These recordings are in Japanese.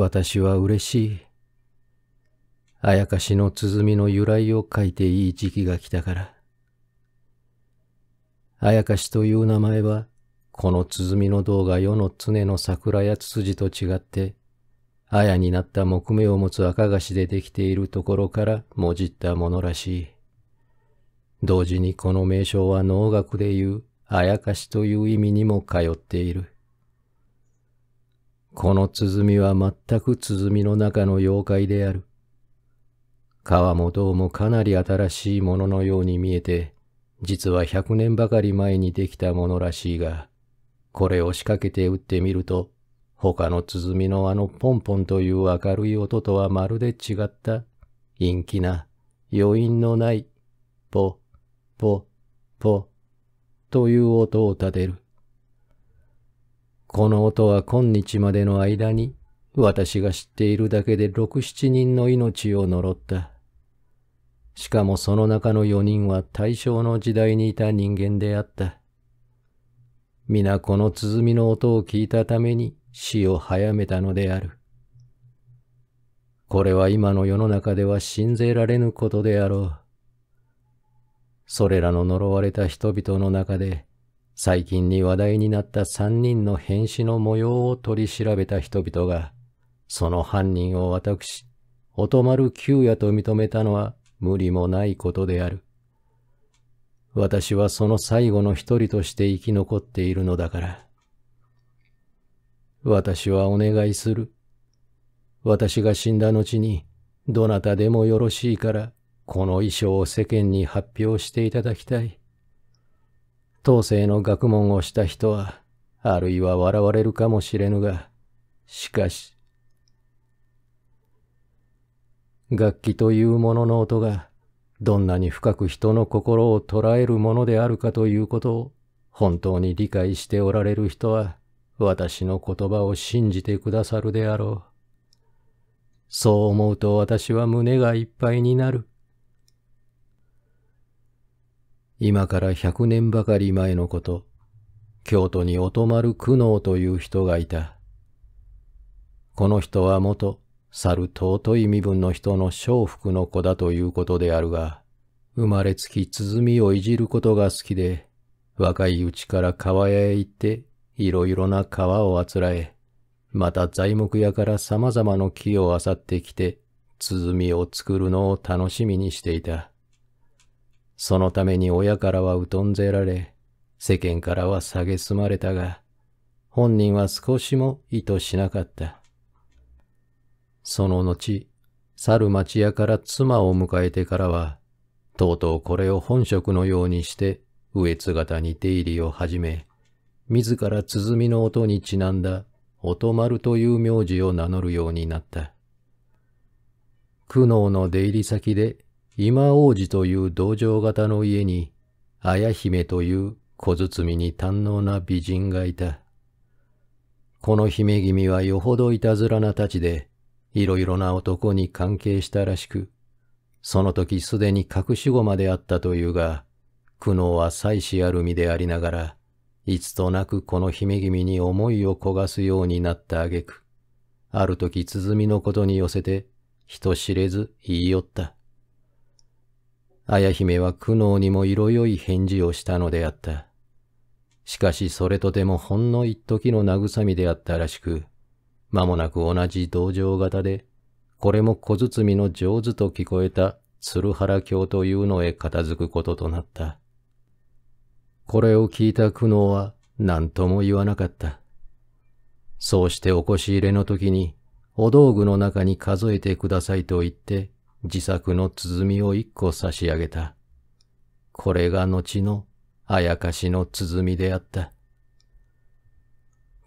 私は嬉しい。あやかしの鼓の由来を書いていい時期が来たから。あやかしという名前は、この鼓の銅が世の常の桜やツツジと違って、あやになった木目を持つ赤菓子でできているところからもじったものらしい。同時にこの名称は能楽でいう、あやかしという意味にも通っている。この鼓は全く鼓の中の妖怪である。川もどうもかなり新しいもののように見えて、実は百年ばかり前にできたものらしいが、これを仕掛けて打ってみると、他の鼓のあのポンポンという明るい音とはまるで違った、陰気な、余韻のない、ポ、ポ、ポ、という音を立てる。この音は今日までの間に、私が知っているだけで六七人の命を呪った。しかもその中の四人は大正の時代にいた人間であった。皆この鼓の音を聞いたために死を早めたのである。これは今の世の中では信じられぬことであろう。それらの呪われた人々の中で、最近に話題になった三人の変死の模様を取り調べた人々が、その犯人を私、音丸九也と認めたのは無理もないことである。私はその最後の一人として生き残っているのだから。私はお願いする。私が死んだ後に、どなたでもよろしいから、この衣装を世間に発表していただきたい。当世の学問をした人は、あるいは笑われるかもしれぬが、しかし、楽器というものの音が、どんなに深く人の心を捉えるものであるかということを、本当に理解しておられる人は、私の言葉を信じてくださるであろう。そう思うと私は胸がいっぱいになる。今から百年ばかり前のこと、京都にお泊まる苦悩という人がいた。この人は元、猿尊い身分の人の小福の子だということであるが、生まれつき鼓をいじることが好きで、若いうちから川屋へ行って、いろいろな川をあつらえ、また材木屋から様々の木をあさってきて、鼓を作るのを楽しみにしていた。そのために親からは疎んぜられ、世間からは蔑まれたが、本人は少しも意図しなかった。その後、去る町屋から妻を迎えてからは、とうとうこれを本職のようにして、植え姿に出入りを始め、自ら鼓の音にちなんだ、音丸という名字を名乗るようになった。苦悩の出入り先で今王子という道場型の家に、綾姫という小包に堪能な美人がいた。この姫君はよほどいたずらな立ちで、いろいろな男に関係したらしく、その時すでに隠し子まであったというが、苦悩は妻子ある身でありながら、いつとなくこの姫君に思いを焦がすようになった挙句、ある時鼓のことに寄せて、人知れず言い寄った。綾姫は苦悩にも色よい返事をしたのであった。しかしそれとてもほんの一時の慰みであったらしく、間もなく同じ同情型で、これも小包の上手と聞こえた鶴原京というのへ片付くこととなった。これを聞いた苦悩は何とも言わなかった。そうしておし入れの時に、お道具の中に数えてくださいと言って、自作の鼓を一個差し上げた。これが後のあやかしの鼓であった。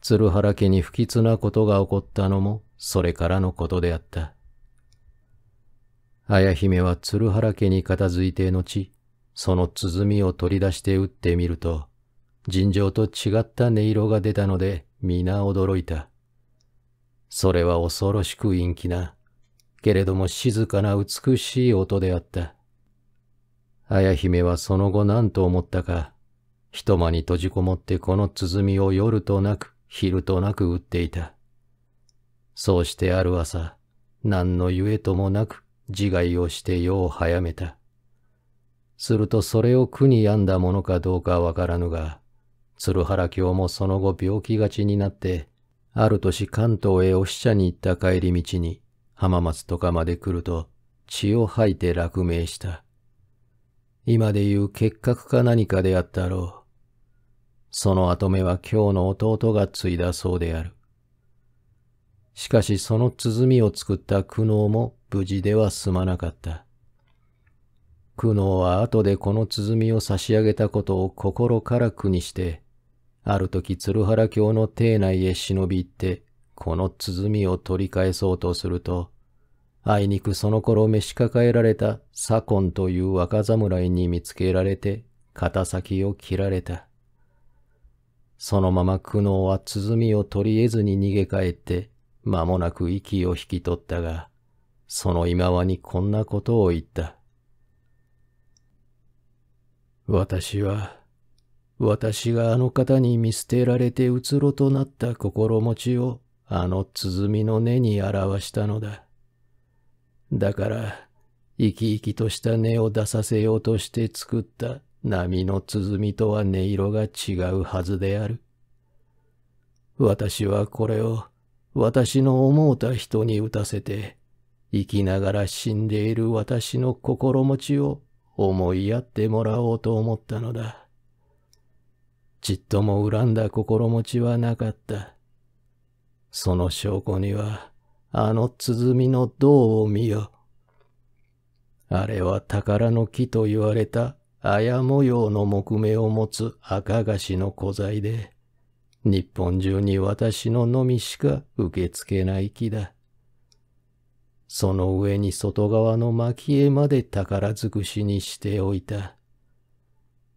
鶴原家に不吉なことが起こったのもそれからのことであった。綾姫は鶴原家に片付いて後、その鼓を取り出して打ってみると、尋常と違った音色が出たので皆驚いた。それは恐ろしく陰気なけれども静かな美しい音であった。綾姫はその後何と思ったか、一間に閉じこもってこの鼓を夜となく昼となく打っていた。そうしてある朝、何のゆえともなく自害をして世を早めた。するとそれを苦に病んだものかどうかわからぬが、鶴原京もその後病気がちになって、ある年関東へお使者に行った帰り道に、浜松とかまで来ると血を吐いて落命した。今でいう結核か何かであったろう。その後目は今日の弟が継いだそうである。しかしその鼓を作った苦悩も無事では済まなかった。苦悩は後でこの鼓を差し上げたことを心から苦にして、ある時鶴原教の邸内へ忍び入ってこの鼓を取り返そうとすると、あいにくその頃召し抱えられた左近という若侍に見つけられて、肩先を切られた。そのまま苦悩は鼓を取り得ずに逃げ帰って、間もなく息を引き取ったが、その今はにこんなことを言った。私は、私があの方に見捨てられてうつろとなった心持ちをあの鼓の根に表したのだ。だから、生き生きとした根を出させようとして作った波の鼓とは音色が違うはずである。私はこれを私の思うた人に打たせて、生きながら死んでいる私の心持ちを思いやってもらおうと思ったのだ。ちっとも恨んだ心持ちはなかった。その証拠には、あの鼓の銅を見よ。あれは宝の木と言われた綾模様の木目を持つ赤菓子の古材で、日本中に私ののみしか受け付けない木だ。その上に外側の蒔絵まで宝尽くしにしておいた。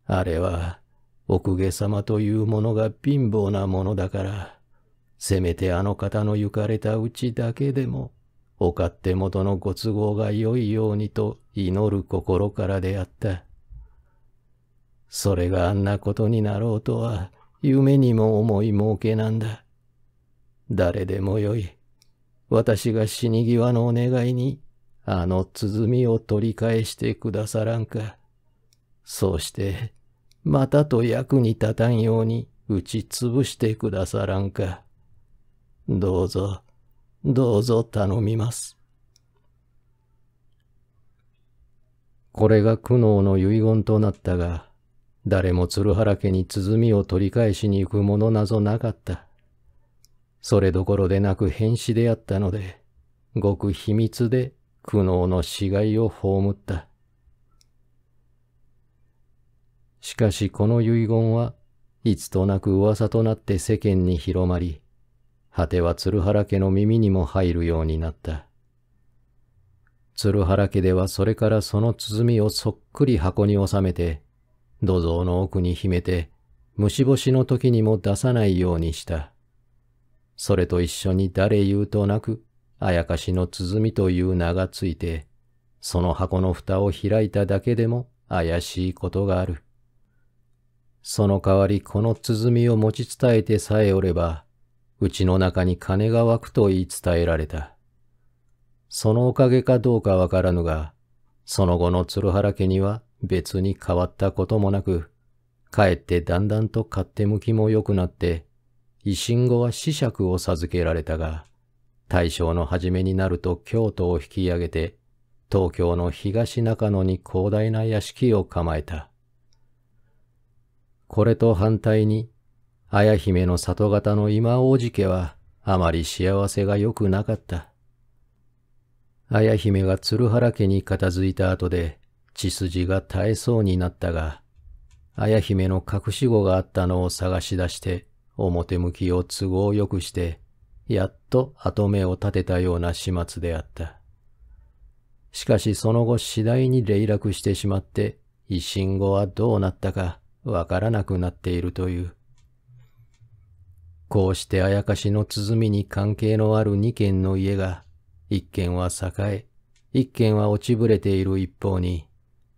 あれは、奥下様というものが貧乏なものだから、せめてあの方の行かれたうちだけでも、お勝手元のご都合が良いようにと祈る心からであった。それがあんなことになろうとは、夢にも思いもうけなんだ。誰でもよい。私が死に際のお願いに、あの鼓を取り返してくださらんか。そうして、またと役に立たんように打ち潰してくださらんか。どうぞ、どうぞ頼みます。これが苦悩の遺言となったが、誰も鶴原家に鼓を取り返しに行くものなぞなかった。それどころでなく変死であったので、ごく秘密で苦悩の死骸を葬った。しかしこの遺言はいつとなく噂となって世間に広まり、果ては鶴原家の耳にも入るようになった。鶴原家ではそれからその鼓をそっくり箱に収めて、土蔵の奥に秘めて、虫干しの時にも出さないようにした。それと一緒に誰言うとなく、あやかしの鼓という名がついて、その箱の蓋を開いただけでも怪しいことがある。その代わりこの鼓を持ち伝えてさえおれば、うちの中に金が湧くと言い伝えられた。そのおかげかどうかわからぬが、その後の鶴原家には別に変わったこともなく、かえってだんだんと勝手向きも良くなって、維新後は死爵を授けられたが、大正の初めになると京都を引き上げて、東京の東中野に広大な屋敷を構えた。これと反対に、綾姫の里方の今王子家はあまり幸せが良くなかった。綾姫が鶴原家に片付いた後で血筋が絶えそうになったが、綾姫の隠し子があったのを探し出して表向きを都合よくして、やっと跡目を立てたような始末であった。しかしその後次第に霊落してしまって、維新後はどうなったかわからなくなっているという。こうしてあやかしの鼓に関係のある二軒の家が、一軒は栄え、一軒は落ちぶれている一方に、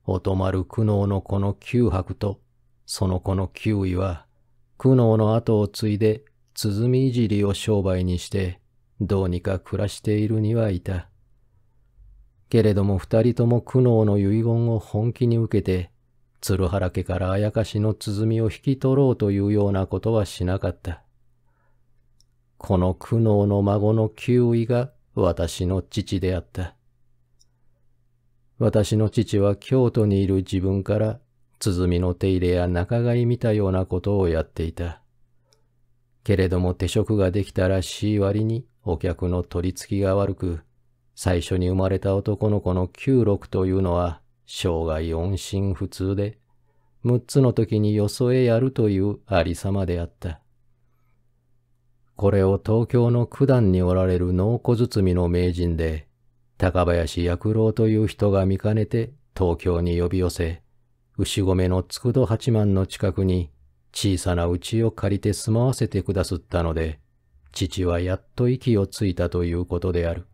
おまる苦悩の子の九博と、その子の九位は、苦悩の後を継いで、鼓いじりを商売にして、どうにか暮らしているにはいた。けれども二人とも苦悩の遺言を本気に受けて、鶴原家からあやかしの鼓を引き取ろうというようなことはしなかった。この苦悩の孫の9位が私の父であった。私の父は京都にいる自分から鼓の手入れや仲買い見たようなことをやっていた。けれども手職ができたらしい割にお客の取り付きが悪く、最初に生まれた男の子の九六というのは生涯音信不通で、六つの時によそへやるというありさまであった。これを東京の九段におられる農小包の名人で、高林薬郎という人が見かねて東京に呼び寄せ、牛込の筑戸八幡の近くに小さな家を借りて住まわせてくだすったので、父はやっと息をついたということである。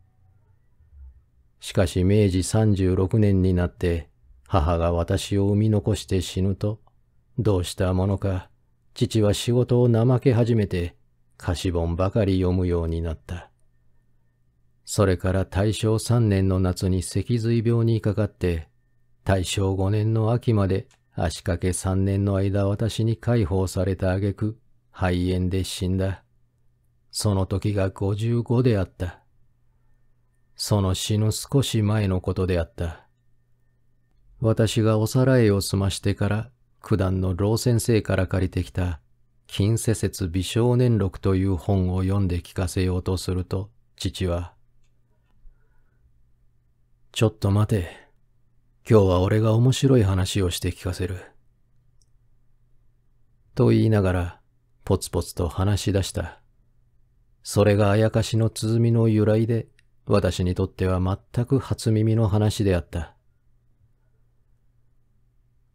しかし明治36年になって、母が私を産み残して死ぬと、どうしたものか、父は仕事を怠け始めて、歌詞本ばかり読むようになった。それから大正3年の夏に脊髄病にかかって、大正5年の秋まで足掛け3年の間私に解放された挙句、肺炎で死んだ。その時が55であった。その死ぬ少し前のことであった。私がおさらいを済ましてから、九段の老先生から借りてきた近世説美少年録という本を読んで聞かせようとすると、父は、ちょっと待て。今日は俺が面白い話をして聞かせる。と言いながら、ポツポツと話し出した。それがあやかしの鼓の由来で、私にとっては全く初耳の話であった。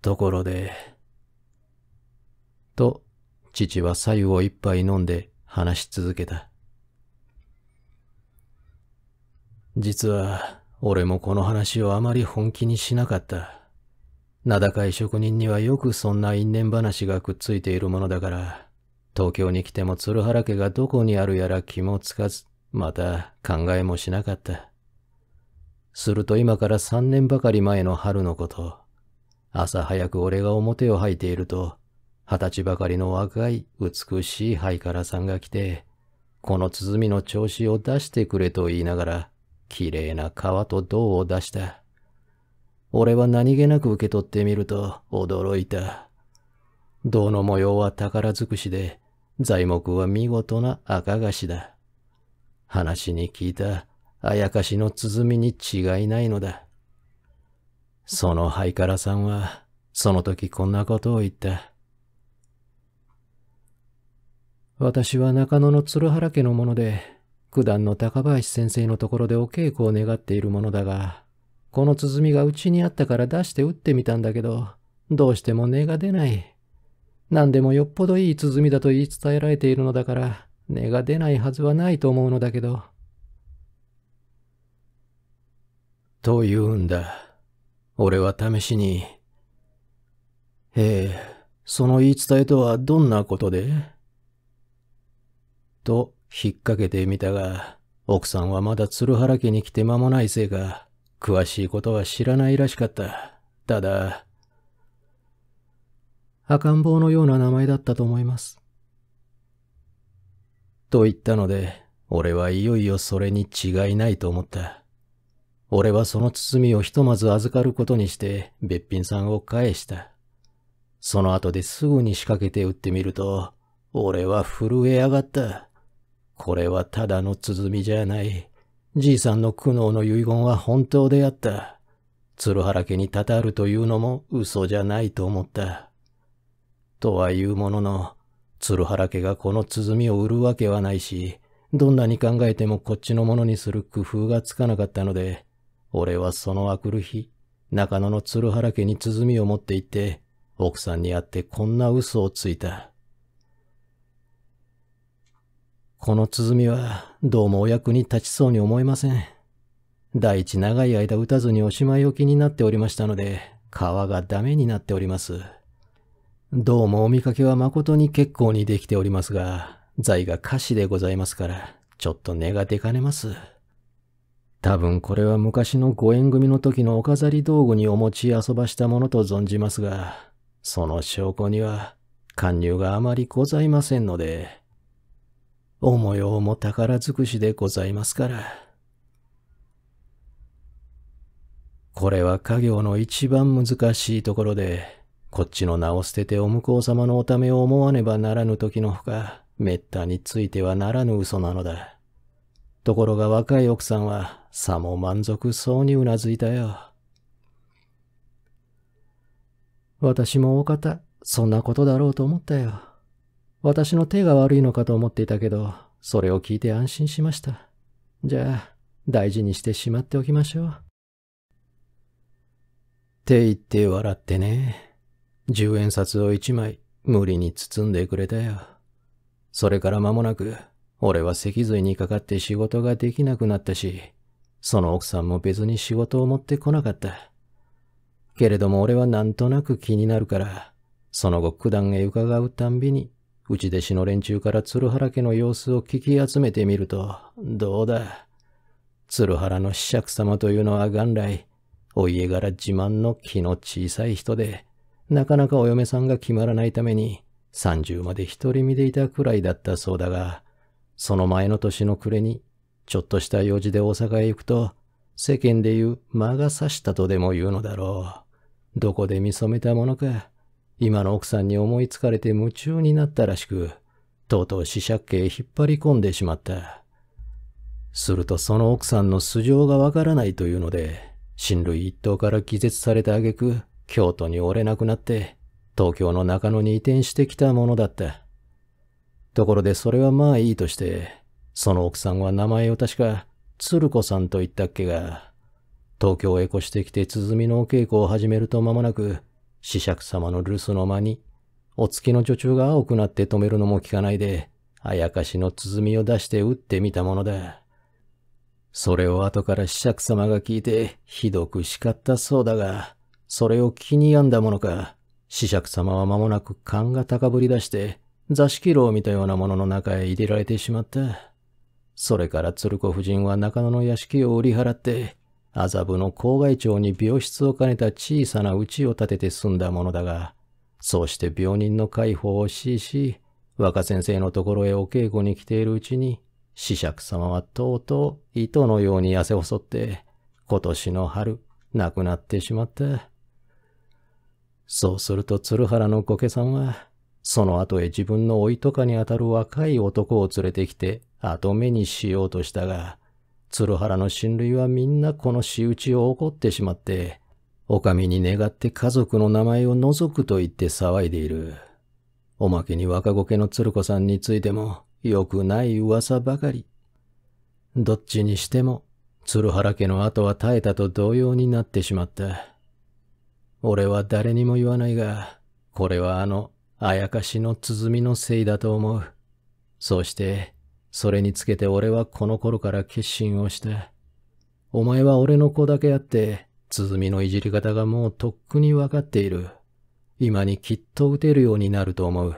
ところで、と父は白湯を一杯飲んで話し続けた。実は、俺もこの話をあまり本気にしなかった。名高い職人にはよくそんな因縁話がくっついているものだから、東京に来ても鶴原家がどこにあるやら気もつかず、また考えもしなかった。すると今から3年ばかり前の春のこと、朝早く俺が表を吐いていると、二十歳ばかりの若い美しいハイカラさんが来て、この鼓の調子を出してくれと言いながら、綺麗な皮と銅を出した。俺は何気なく受け取ってみると驚いた。銅の模様は宝尽くしで、材木は見事な赤菓子だ。話に聞いた、あやかしの鼓に違いないのだ。そのハイカラさんは、その時こんなことを言った。私は中野の鶴原家のもので、九段の高林先生のところでお稽古を願っているものだが、この鼓がうちにあったから出して打ってみたんだけど、どうしても根が出ない。何でもよっぽどいい鼓だと言い伝えられているのだから、根が出ないはずはないと思うのだけど。と言うんだ。俺は試しに。ええ、その言い伝えとはどんなことでと引っ掛けてみたが、奥さんはまだ鶴原家に来て間もないせいか、詳しいことは知らないらしかった。ただ、赤ん坊のような名前だったと思います。と言ったので、俺はいよいよそれに違いないと思った。俺はその包みをひとまず預かることにして、べっぴんさんを返した。その後ですぐに仕掛けて打ってみると、俺は震え上がった。これはただの鼓じゃない。じいさんの苦悩の遺言は本当であった。鶴原家にたたるというのも嘘じゃないと思った。とはいうものの、鶴原家がこの鼓を売るわけはないし、どんなに考えてもこっちのものにする工夫がつかなかったので、俺はそのあくる日、中野の鶴原家に鼓を持って行って、奥さんに会ってこんな嘘をついた。この鼓はどうもお役に立ちそうに思えません。第一長い間打たずにおしまい置きになっておりましたので、皮がダメになっております。どうもお見かけは誠に結構にできておりますが、財が菓子でございますから、ちょっと根が出かねます。多分これは昔のご縁組の時のお飾り道具にお持ち遊ばしたものと存じますが、その証拠には、貫入があまりございませんので、おもようも宝尽くしでございますから。これは家業の一番難しいところで、こっちの名を捨ててお向こう様のおためを思わねばならぬ時のほか、滅多についてはならぬ嘘なのだ。ところが若い奥さんは、さも満足そうにうなずいたよ。私もお方、そんなことだろうと思ったよ。私の手が悪いのかと思っていたけど、それを聞いて安心しました。じゃあ、大事にしてしまっておきましょう。って言って笑ってね。十円札を一枚無理に包んでくれたよ。それから間もなく、俺は脊髄にかかって仕事ができなくなったし、その奥さんも別に仕事を持ってこなかった。けれども俺はなんとなく気になるから、その後九段へ伺うたんびにうち弟子の連中から鶴原家の様子を聞き集めてみると、どうだ。鶴原の子爵様というのは元来、お家柄自慢の気の小さい人で、なかなかお嫁さんが決まらないために、30まで独り身でいたくらいだったそうだが、その前の年の暮れに、ちょっとした用事で大阪へ行くと、世間で言う間が差したとでも言うのだろう。どこで見初めたものか。今の奥さんに思いつかれて夢中になったらしく、とうとう試尺家へ引っ張り込んでしまった。するとその奥さんの素性がわからないというので、親類一党から気絶された挙句、京都に折れなくなって、東京の中野に移転してきたものだった。ところでそれはまあいいとして、その奥さんは名前を確か、鶴子さんと言ったっけが、東京へ越してきて鼓のお稽古を始めると間もなく、子爵様の留守の間に、お月の女中が青くなって止めるのも聞かないで、あやかしの鼓を出して打ってみたものだ。それを後から子爵様が聞いて、ひどく叱ったそうだが、それを気に病んだものか、子爵様は間もなく勘が高ぶり出して、座敷牢を見たようなものの中へ入れられてしまった。それから鶴子夫人は中野の屋敷を売り払って、麻布の郊外町に病室を兼ねた小さな家を建てて住んだものだが、そうして病人の介抱をしし、若先生のところへお稽古に来ているうちに、子爵様はとうとう糸のように痩せ細って、今年の春、亡くなってしまった。そうすると鶴原の御家さんは、その後へ自分の老いとかにあたる若い男を連れてきて、後目にしようとしたが、鶴原の親類はみんなこの仕打ちを怒ってしまって、お上に願って家族の名前を除くと言って騒いでいる。おまけに若ごけの鶴子さんについても、良くない噂ばかり。どっちにしても、鶴原家の後は耐えたと同様になってしまった。俺は誰にも言わないが、これはあの、あやかしの鼓のせいだと思う。そうして、それにつけて俺はこの頃から決心をした。お前は俺の子だけあって、鼓のいじり方がもうとっくにわかっている。今にきっと打てるようになると思う。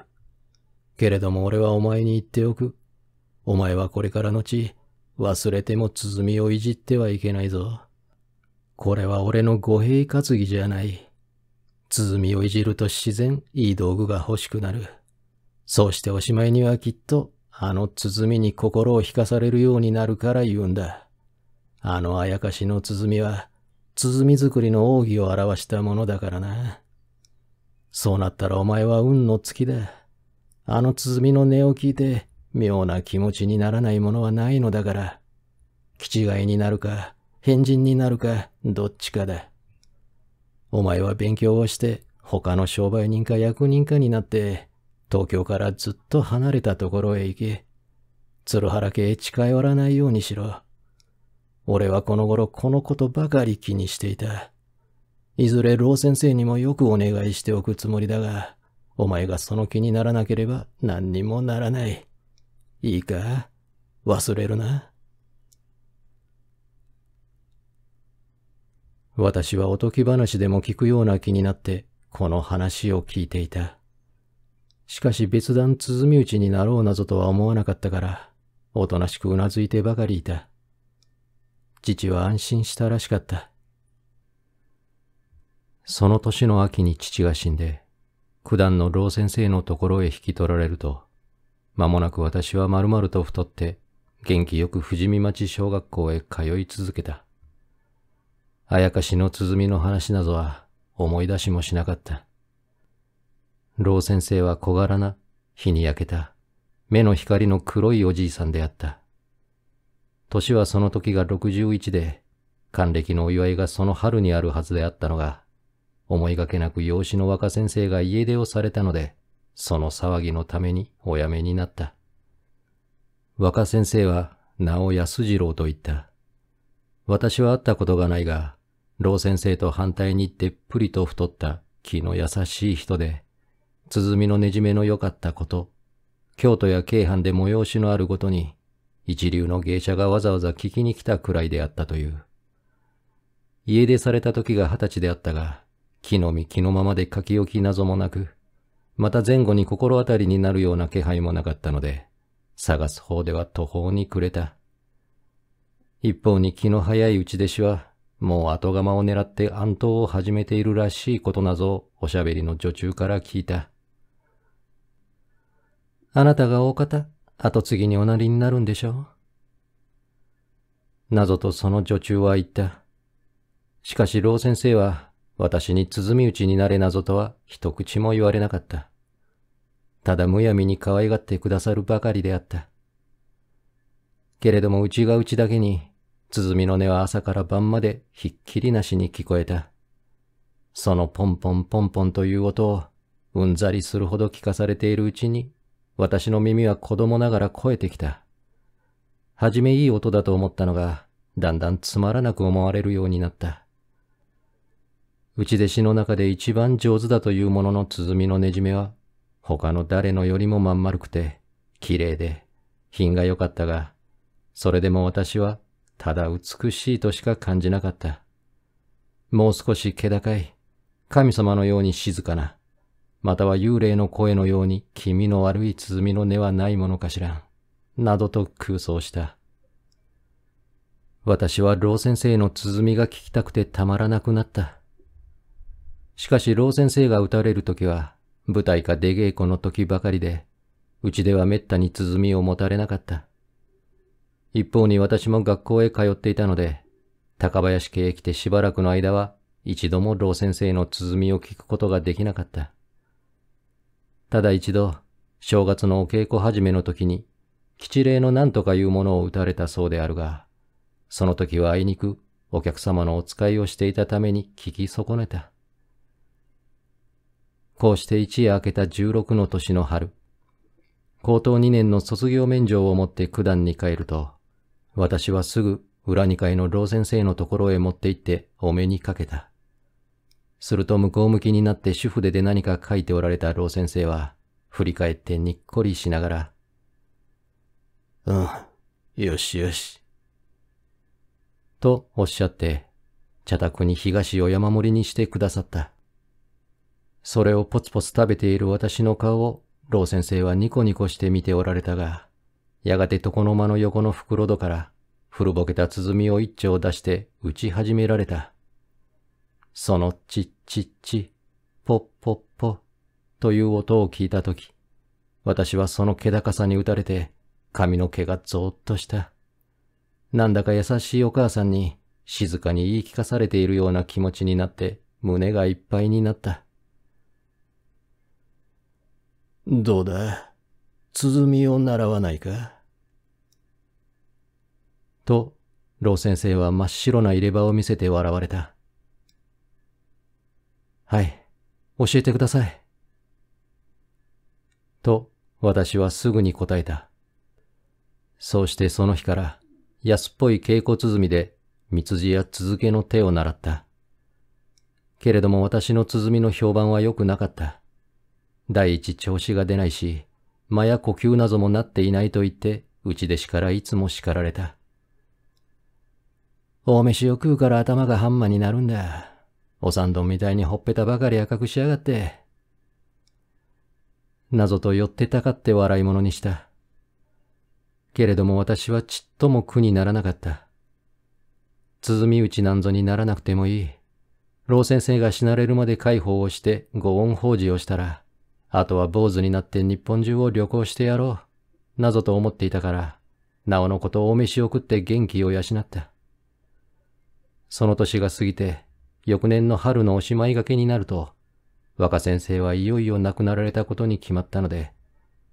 けれども俺はお前に言っておく。お前はこれからのち、忘れても鼓をいじってはいけないぞ。これは俺の語弊担ぎじゃない。鼓をいじると自然いい道具が欲しくなる。そうしておしまいにはきっとあの鼓に心を惹かされるようになるから言うんだ。あのあやかしの鼓は、鼓作りの奥義を表したものだからな。そうなったらお前は運の月だ。あの鼓の音を聞いて、妙な気持ちにならないものはないのだから。気違いになるか、変人になるか、どっちかだ。お前は勉強をして、他の商売人か役人かになって、東京からずっと離れたところへ行け。鶴原家へ近寄らないようにしろ。俺はこの頃このことばかり気にしていた。いずれ老先生にもよくお願いしておくつもりだが、お前がその気にならなければ何にもならない。いいか忘れるな。私はおとぎ話でも聞くような気になって、この話を聞いていた。しかし別段鼓打ちになろうなぞとは思わなかったから、おとなしくうなずいてばかりいた。父は安心したらしかった。その年の秋に父が死んで、九段の老先生のところへ引き取られると、間もなく私はまるまると太って、元気よく富士見町小学校へ通い続けた。あやかしの鼓の話などは思い出しもしなかった。老先生は小柄な、日に焼けた、目の光の黒いおじいさんであった。年はその時が61で、還暦のお祝いがその春にあるはずであったのが、思いがけなく養子の若先生が家出をされたので、その騒ぎのためにお辞めになった。若先生は名を安次郎と言った。私は会ったことがないが、老先生と反対にでっぷりと太った気の優しい人で、鼓のねじめの良かったこと、京都や京阪で催しのあるごとに、一流の芸者がわざわざ聞きに来たくらいであったという。家出された時が二十歳であったが、木の実気のままで書き置き謎もなく、また前後に心当たりになるような気配もなかったので、探す方では途方に暮れた。一方に気の早いうち弟子は、もう後釜を狙って暗闘を始めているらしいことなぞをおしゃべりの女中から聞いた。あなたが大方、後継ぎにおなりになるんでしょう。謎とその女中は言った。しかし老先生は、私に鼓打ちになれ謎とは一口も言われなかった。ただむやみに可愛がってくださるばかりであった。けれどもうちがうちだけに、鼓の音は朝から晩までひっきりなしに聞こえた。そのポンポンポンポンという音をうんざりするほど聞かされているうちに私の耳は子供ながら肥えてきた。はじめいい音だと思ったのが、だんだんつまらなく思われるようになった。うち弟子の中で一番上手だというものの鼓のねじめは、他の誰のよりもまん丸くて、綺麗で、品が良かったが、それでも私は、ただ美しいとしか感じなかった。もう少し気高い、神様のように静かな、または幽霊の声のように気味の悪い鼓の音はないものかしら、などと空想した。私は老先生の鼓が聞きたくてたまらなくなった。しかし老先生が打たれる時は、舞台か出稽古の時ばかりで、うちでは滅多に鼓を持たれなかった。一方に私も学校へ通っていたので、高林家へ来てしばらくの間は、一度も老先生の鼓を聞くことができなかった。ただ一度、正月のお稽古始めの時に、吉礼の何とかいうものを打たれたそうであるが、その時はあいにくお客様のお使いをしていたために聞き損ねた。こうして一夜明けた十六の年の春、高等二年の卒業免状を持って九段に帰ると、私はすぐ裏二階の老先生のところへ持って行ってお目にかけた。すると向こう向きになって主婦でで何か書いておられた老先生は、振り返ってにっこりしながら、うん、よしよし。とおっしゃって、茶宅に東を山盛りにしてくださった。それをポツポツ食べている私の顔を、老先生はニコニコして見ておられたが、やがて床の間の横の袋戸から、古ぼけた鼓を一丁出して打ち始められた。そのちっちッち、ぽっぽッぽという音を聞いたとき、私はその気高さに打たれて髪の毛がゾーッとした。なんだか優しいお母さんに静かに言い聞かされているような気持ちになって胸がいっぱいになった。どうだ鼓を習わないかと、老先生は真っ白な入れ歯を見せて笑われた。はい、教えてください。と、私はすぐに答えた。そうしてその日から、安っぽい稽古鼓で、蜜字や続けの手を習った。けれども私の鼓の評判は良くなかった。第一調子が出ないし、間や呼吸などもなっていないと言って、うち弟子からいつも叱られた。大飯を食うから頭がハンマになるんだ。お三丼どんみたいにほっぺたばかり赤くしやがって。謎と寄ってたかって笑い物にした。けれども私はちっとも苦にならなかった。鼓打ちなんぞにならなくてもいい。老先生が死なれるまで解放をしてご恩法事をしたら、あとは坊主になって日本中を旅行してやろう。謎と思っていたから、なおのこと大飯を食って元気を養った。その年が過ぎて、翌年の春のおしまいがけになると、若先生はいよいよ亡くなられたことに決まったので、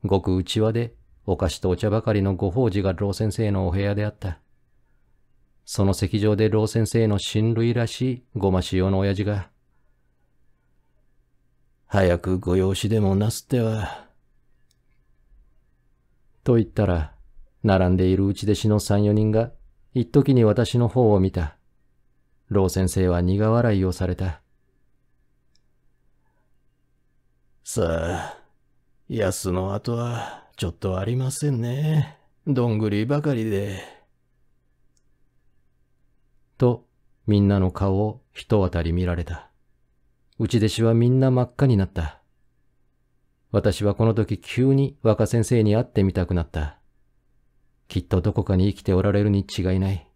ごく内輪でお菓子とお茶ばかりのご法事が老先生のお部屋であった。その席上で老先生の親類らしいごま塩の親父が、早くご養子でもなすっては。と言ったら、並んでいるうち弟子の三、四人が、一時に私の方を見た。老先生は苦笑いをされた。さあ、安の後はちょっとありませんね。どんぐりばかりで。と、みんなの顔を一当たり見られた。うち弟子はみんな真っ赤になった。私はこの時急に若先生に会ってみたくなった。きっとどこかに生きておられるに違いない。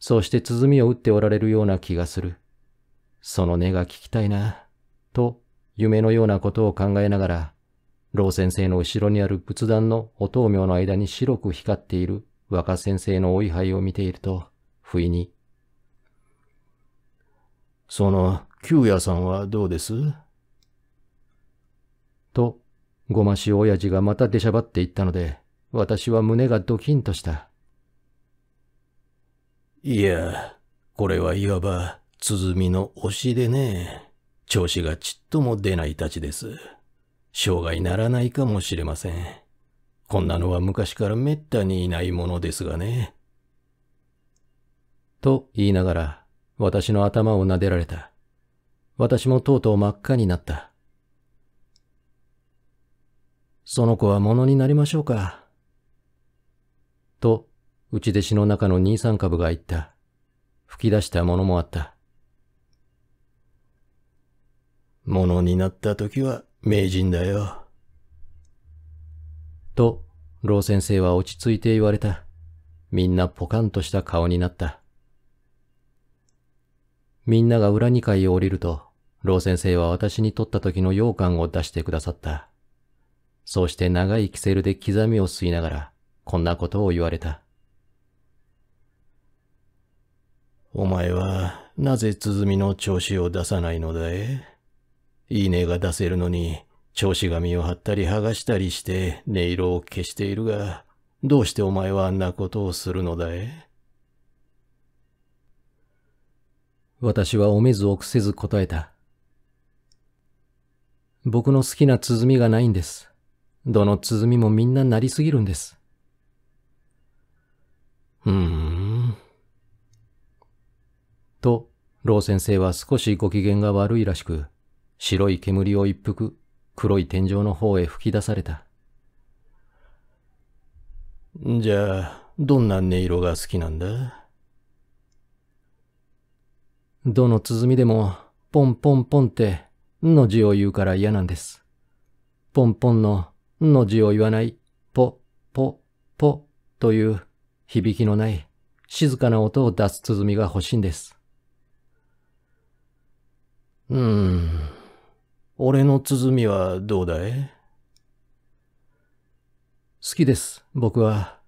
そして鼓を打っておられるような気がする。その音が聞きたいな、と夢のようなことを考えながら、老先生の後ろにある仏壇のお灯明の間に白く光っている若先生のお位牌を見ていると、不意に。その、旧夜さんはどうですと、ごまし親父がまた出しゃばっていったので、私は胸がドキンとした。いや、これはいわば、鼓の推しでね、調子がちっとも出ないたちです。生涯ならないかもしれません。こんなのは昔から滅多にいないものですがね。と言いながら、私の頭を撫でられた。私もとうとう真っ赤になった。その子は物になりましょうか。と内弟子の中の二三株が言った。吹き出したものもあった。ものになった時は名人だよ。と、老先生は落ち着いて言われた。みんなポカンとした顔になった。みんなが裏二階を降りると、老先生は私に取った時の羊羹を出してくださった。そうして長いキセルで刻みを吸いながら、こんなことを言われた。お前はなぜ鼓の調子を出さないのだいいいねが出せるのに、調子紙を貼ったり剥がしたりして音色を消しているが、どうしてお前はあんなことをするのだい私はおめず臆くせず答えた。僕の好きな鼓がないんです。どの鼓もみんななりすぎるんです。うーん。と、老先生は少しご機嫌が悪いらしく、白い煙を一服、黒い天井の方へ吹き出された。じゃあ、どんな音色が好きなんだどの鼓でも、ポンポンポンって、の字を言うから嫌なんです。ポンポンの、の字を言わない、ポ、ポ、ポ、という、響きのない、静かな音を出す鼓が欲しいんです。うーん。俺の鼓はどうだい好きです、僕は。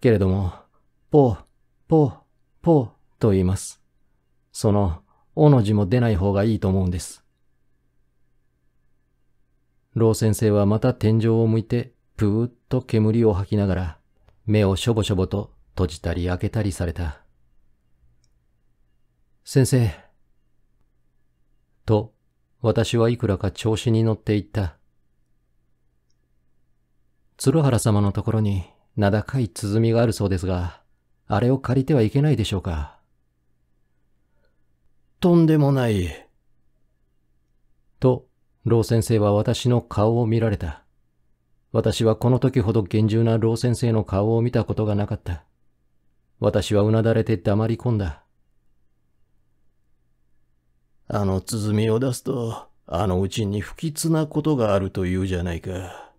けれども、ポー、ポー、ポーと言います。その、おの字も出ない方がいいと思うんです。老先生はまた天井を向いて、ぷーっと煙を吐きながら、目をしょぼしょぼと閉じたり開けたりされた。先生、と、私はいくらか調子に乗っていった。鶴原様のところに名高い鼓があるそうですが、あれを借りてはいけないでしょうか。とんでもない。と、老先生は私の顔を見られた。私はこの時ほど厳重な老先生の顔を見たことがなかった。私はうなだれて黙り込んだ。あの鼓を出すと、あのうちに不吉なことがあるというじゃないか。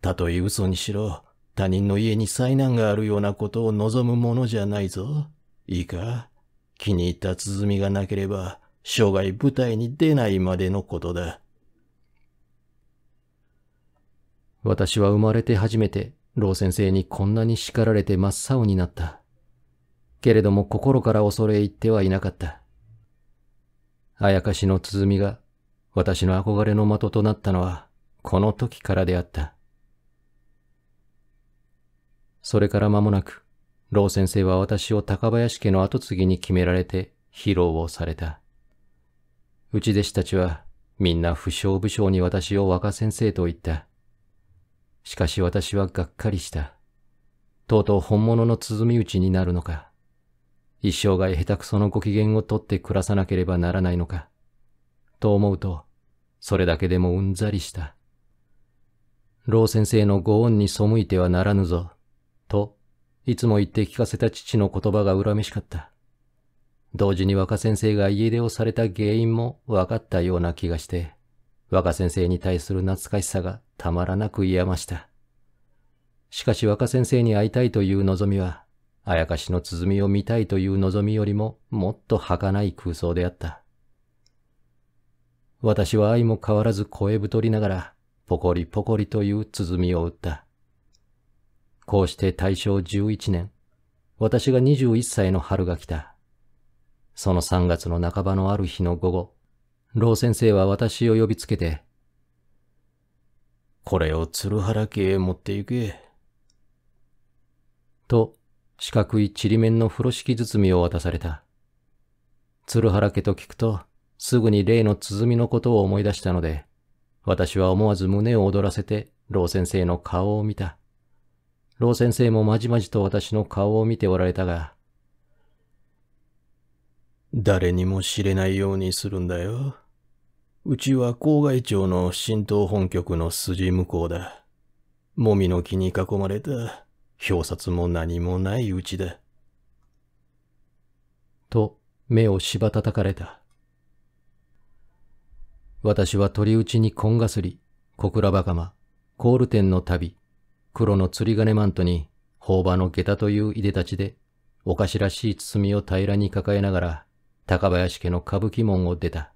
たとえ嘘にしろ、他人の家に災難があるようなことを望むものじゃないぞ。いいか気に入った鼓がなければ、生涯舞台に出ないまでのことだ。私は生まれて初めて、老先生にこんなに叱られて真っ青になった。けれども心から恐れ入ってはいなかった。あやかしの鼓が私の憧れの的となったのはこの時からであった。それから間もなく、老先生は私を高林家の後継ぎに決められて披露をされた。うち弟子たちはみんな不詳不詳に私を若先生と言った。しかし私はがっかりした。とうとう本物の鼓打ちになるのか。一生涯下手くそのご機嫌をとって暮らさなければならないのか、と思うと、それだけでもうんざりした。老先生のご恩に背いてはならぬぞ、と、いつも言って聞かせた父の言葉が恨めしかった。同時に若先生が家出をされた原因も分かったような気がして、若先生に対する懐かしさがたまらなく癒ました。しかし若先生に会いたいという望みは、あやかしの鼓を見たいという望みよりももっと儚い空想であった。私は相も変わらず声太りながら、ポコリポコリという鼓を打った。こうして大正11年、私が21歳の春が来た。その3月の半ばのある日の午後、老先生は私を呼びつけて、これを鶴原家へ持って行け。と四角いちりめんの風呂敷包みを渡された。鶴原家と聞くと、すぐに例の鼓のことを思い出したので、私は思わず胸を躍らせて、老先生の顔を見た。老先生もまじまじと私の顔を見ておられたが、誰にも知れないようにするんだよ。うちは郊外町の新東本局の筋向こうだ。もみの木に囲まれた表札も何もないうちだ。と、目をしばたたかれた。私は鳥打ちにこんがすり、小倉バカマ、コール店の旅、黒の釣り鐘マントに、頬場の下駄といういでたちで、おかしらしい包みを平らに抱えながら、高林家の歌舞伎門を出た。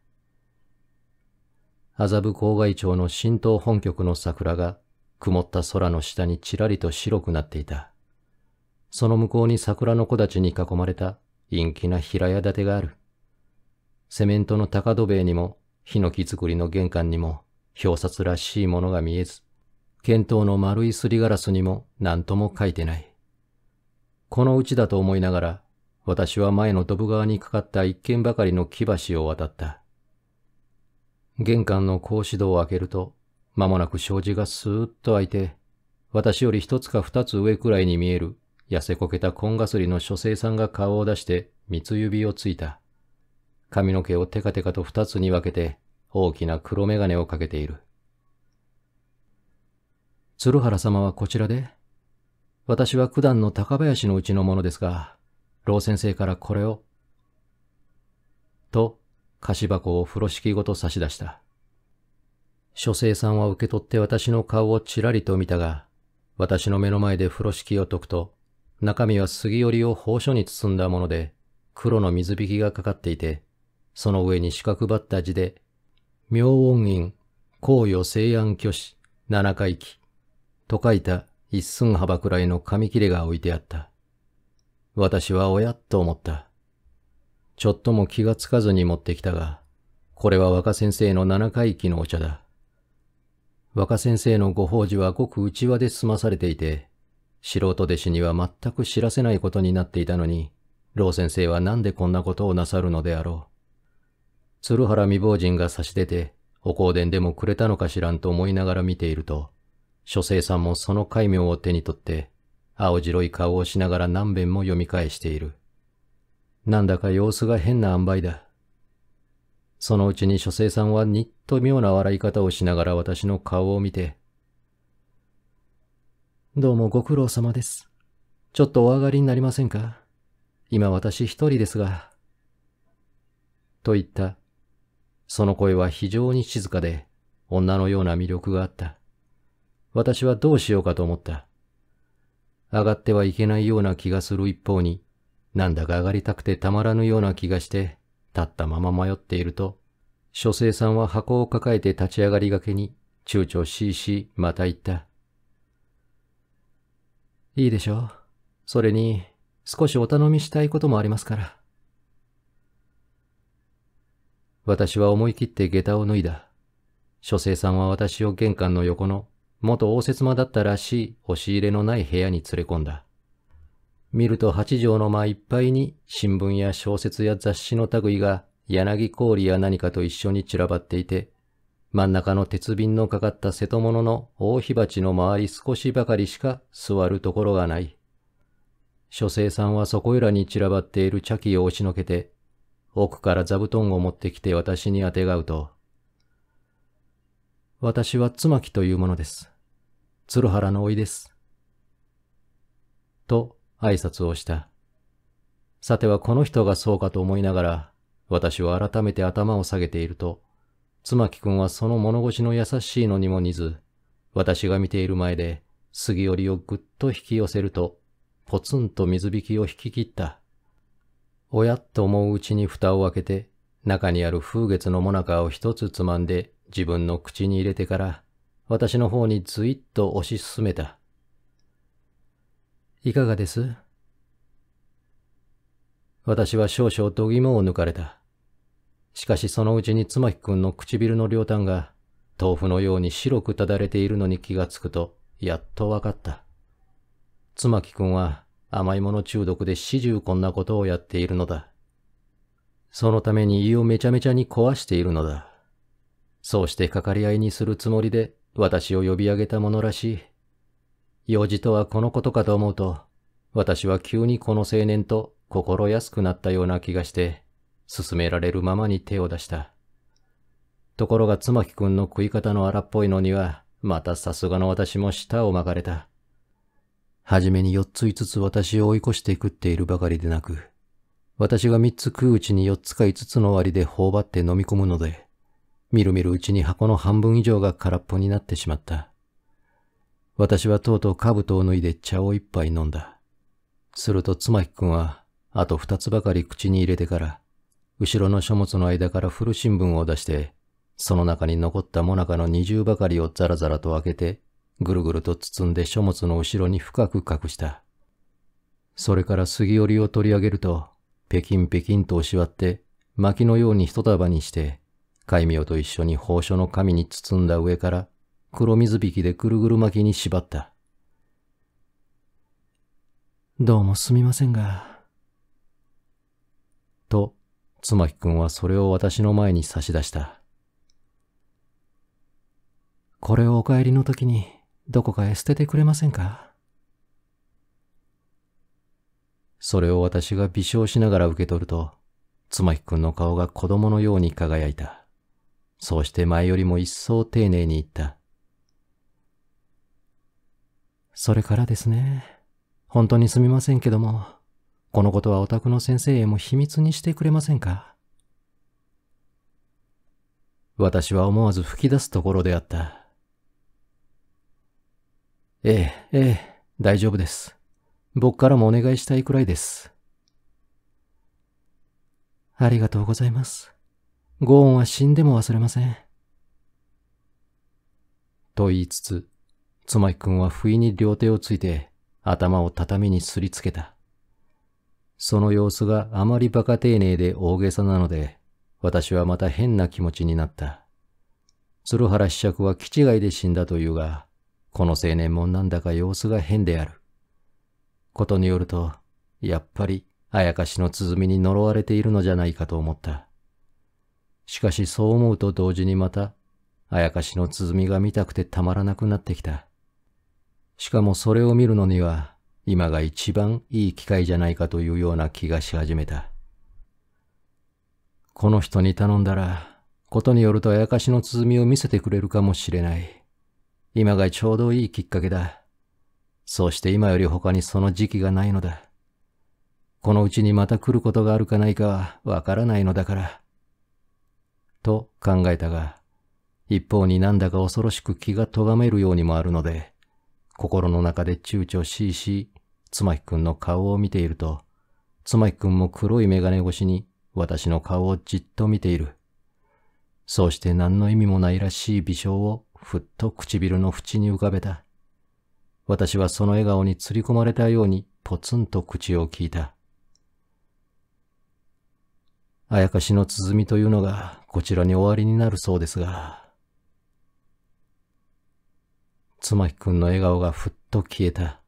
麻布郊外町の新東本局の桜が曇った空の下にちらりと白くなっていた。その向こうに桜の木立に囲まれた陰気な平屋建てがある。セメントの高土塀にも、ヒノキ作りの玄関にも、表札らしいものが見えず、剣刀の丸いすりガラスにも何とも書いてない。このうちだと思いながら、私は前のドブ川にかかった一軒ばかりの木橋を渡った。玄関の格子戸を開けると、まもなく障子がスーッと開いて、私より一つか二つ上くらいに見える、痩せこけた紺がすりの書生さんが顔を出して、三つ指をついた。髪の毛をテカテカと二つに分けて、大きな黒眼鏡をかけている。鶴原様はこちらで私は九段の高林のうちのものですが、老先生からこれを。と、菓子箱を風呂敷ごと差し出した。書生さんは受け取って私の顔をちらりと見たが、私の目の前で風呂敷を解くと、中身は杉織を宝書に包んだもので、黒の水引きがかかっていて、その上に四角ばった字で、明音院、紅葉西安居士、七回忌、と書いた一寸幅くらいの紙切れが置いてあった。私はおやっと思った。ちょっとも気がつかずに持ってきたが、これは若先生の七回忌のお茶だ。若先生のご法事はごく内輪で済まされていて、素人弟子には全く知らせないことになっていたのに、老先生はなんでこんなことをなさるのであろう。鶴原未亡人が差し出て、お香典でもくれたのかしらんと思いながら見ていると、書生さんもその戒名を手に取って、青白い顔をしながら何遍も読み返している。なんだか様子が変な塩梅だ。そのうちに書生さんはにっと妙な笑い方をしながら私の顔を見て、どうもご苦労様です。ちょっとお上がりになりませんか今私一人ですが。と言った。その声は非常に静かで、女のような魅力があった。私はどうしようかと思った。上がってはいけないような気がする一方に、なんだか上がりたくてたまらぬような気がして、立ったまま迷っていると、書生さんは箱を抱えて立ち上がりがけに、躊躇しいし、また言った。いいでしょう。それに、少しお頼みしたいこともありますから。私は思い切って下駄を脱いだ。書生さんは私を玄関の横の元応接間だったらしい押し入れのない部屋に連れ込んだ。見ると八畳の間いっぱいに新聞や小説や雑誌の類が柳氷や何かと一緒に散らばっていて、真ん中の鉄瓶のかかった瀬戸物の大火鉢の周り少しばかりしか座るところがない。書生さんはそこいらに散らばっている茶器を押しのけて、奥から座布団を持ってきて私にあてがうと、私は妻木というものです。鶴原のおいです。と、挨拶をした。さてはこの人がそうかと思いながら、私は改めて頭を下げていると、妻木くんはその物腰の優しいのにも似ず、私が見ている前で、杉折をぐっと引き寄せると、ポツンと水引きを引き切った。おやっと思ううちに蓋を開けて、中にある風月のもなかを一つつまんで自分の口に入れてから、私の方にずいっと押し進めた。いかがです私は少々度肝を抜かれた。しかしそのうちにつまきくんの唇の両端が豆腐のように白くただれているのに気がつくと、やっとわかった。つまきくんは甘いもの中毒で始終こんなことをやっているのだ。そのために胃をめちゃめちゃに壊しているのだ。そうしてかかり合いにするつもりで私を呼び上げたものらしい。用事とはこのことかと思うと、私は急にこの青年と心安くなったような気がして、勧められるままに手を出した。ところが妻木くんの食い方の荒っぽいのには、またさすがの私も舌を巻かれた。はじめに四つ五つ私を追い越して食っているばかりでなく、私が三つ食ううちに四つか五つの割で頬張って飲み込むので、みるみるうちに箱の半分以上が空っぽになってしまった。私はとうとう兜を脱いで茶を一杯飲んだ。すると妻木くんは、あと二つばかり口に入れてから、後ろの書物の間から古新聞を出して、その中に残ったもなかの二重ばかりをザラザラと開けて、ぐるぐると包んで書物の後ろに深く隠した。それから杉折を取り上げると、ペキンペキンと押し割って、薪のように一束にして、戒名と一緒に宝書の紙に包んだ上から黒水引きでぐるぐる巻きに縛った。どうもすみませんが。と、つまきくんはそれを私の前に差し出した。これをお帰りの時にどこかへ捨ててくれませんかそれを私が微笑しながら受け取ると、つまきくんの顔が子供のように輝いた。そうして前よりも一層丁寧に言った。それからですね。本当にすみませんけども、このことはお宅の先生へも秘密にしてくれませんか私は思わず吹き出すところであった。ええ、ええ、大丈夫です。僕からもお願いしたいくらいです。ありがとうございます。ゴーンは死んでも忘れません。と言いつつ、つまきくんは不意に両手をついて頭を畳にすりつけた。その様子があまり馬鹿丁寧で大げさなので、私はまた変な気持ちになった。鶴原子爵は気違いで死んだというが、この青年もなんだか様子が変である。ことによると、やっぱり、あやかしの鼓に呪われているのじゃないかと思った。しかしそう思うと同時にまた、あやかしの鼓が見たくてたまらなくなってきた。しかもそれを見るのには、今が一番いい機会じゃないかというような気がし始めた。この人に頼んだら、ことによるとあやかしの鼓を見せてくれるかもしれない。今がちょうどいいきっかけだ。そうして今より他にその時期がないのだ。このうちにまた来ることがあるかないかはわからないのだから。と考えたが、一方になんだか恐ろしく気が咎めるようにもあるので、心の中で躊躇しいし、つまきくんの顔を見ていると、つまきくんも黒いメガネ越しに私の顔をじっと見ている。そうして何の意味もないらしい微笑をふっと唇の縁に浮かべた。私はその笑顔に釣り込まれたようにポツンと口を聞いた。あやかしの鼓というのがこちらに終わりになるそうですが、つまきくんの笑顔がふっと消えた。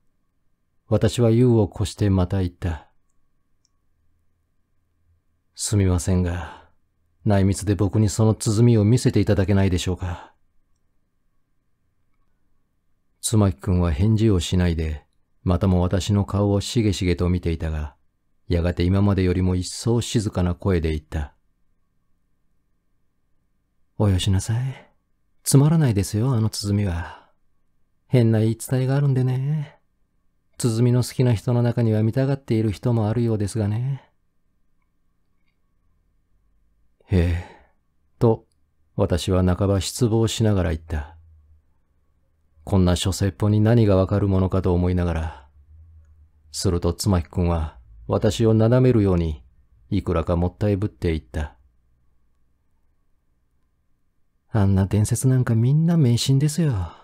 私は優を越してまた言った。すみませんが、内密で僕にその鼓を見せていただけないでしょうか。つまきくんは返事をしないで、またも私の顔をしげしげと見ていたが、やがて今までよりも一層静かな声で言った。およしなさい。つまらないですよ、あの鼓は。変な言い伝えがあるんでね。鼓の好きな人の中には見たがっている人もあるようですがね。へえ、と、私は半ば失望しながら言った。こんな書説法に何がわかるものかと思いながら。すると妻木くんは私をなだめるように、いくらかもったいぶって言った。あんな伝説なんかみんな迷信ですよ。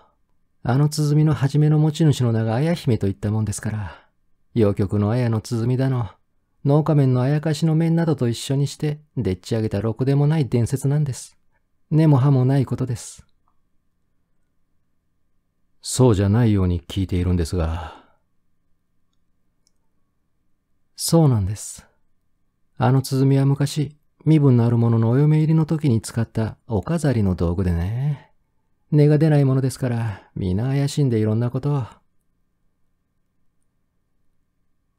あの鼓の初めの持ち主の名が綾姫といったもんですから、洋曲の綾の鼓だの、農家面のあやかしの面などと一緒にして、でっち上げたろくでもない伝説なんです。根も葉もないことです。そうじゃないように聞いているんですが。そうなんです。あの鼓は昔、身分のある者のお嫁入りの時に使ったお飾りの道具でね。根が出ないものですから、皆怪しんでいろんなことを。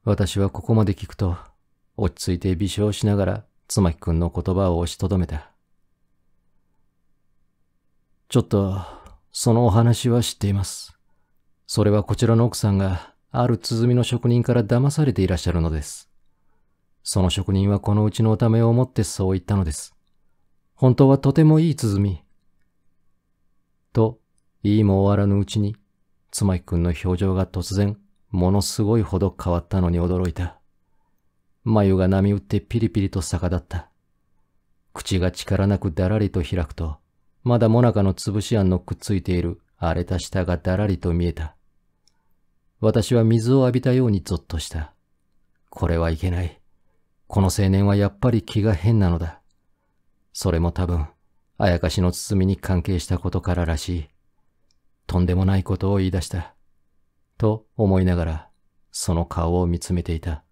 私はここまで聞くと、落ち着いて微笑しながら、つまきくんの言葉を押しとどめた。ちょっと、そのお話は知っています。それはこちらの奥さんが、ある鼓の職人から騙されていらっしゃるのです。その職人はこのうちのおためを思ってそう言ったのです。本当はとてもいい鼓。と、いいも終わらぬうちに、つまきくんの表情が突然、ものすごいほど変わったのに驚いた。眉が波打ってピリピリと逆立った。口が力なくだらりと開くと、まだもなかの潰し案のくっついている荒れた舌がだらりと見えた。私は水を浴びたようにゾッとした。これはいけない。この青年はやっぱり気が変なのだ。それも多分、あやかしの包みに関係したことかららしい。とんでもないことを言い出した。と思いながら、その顔を見つめていた。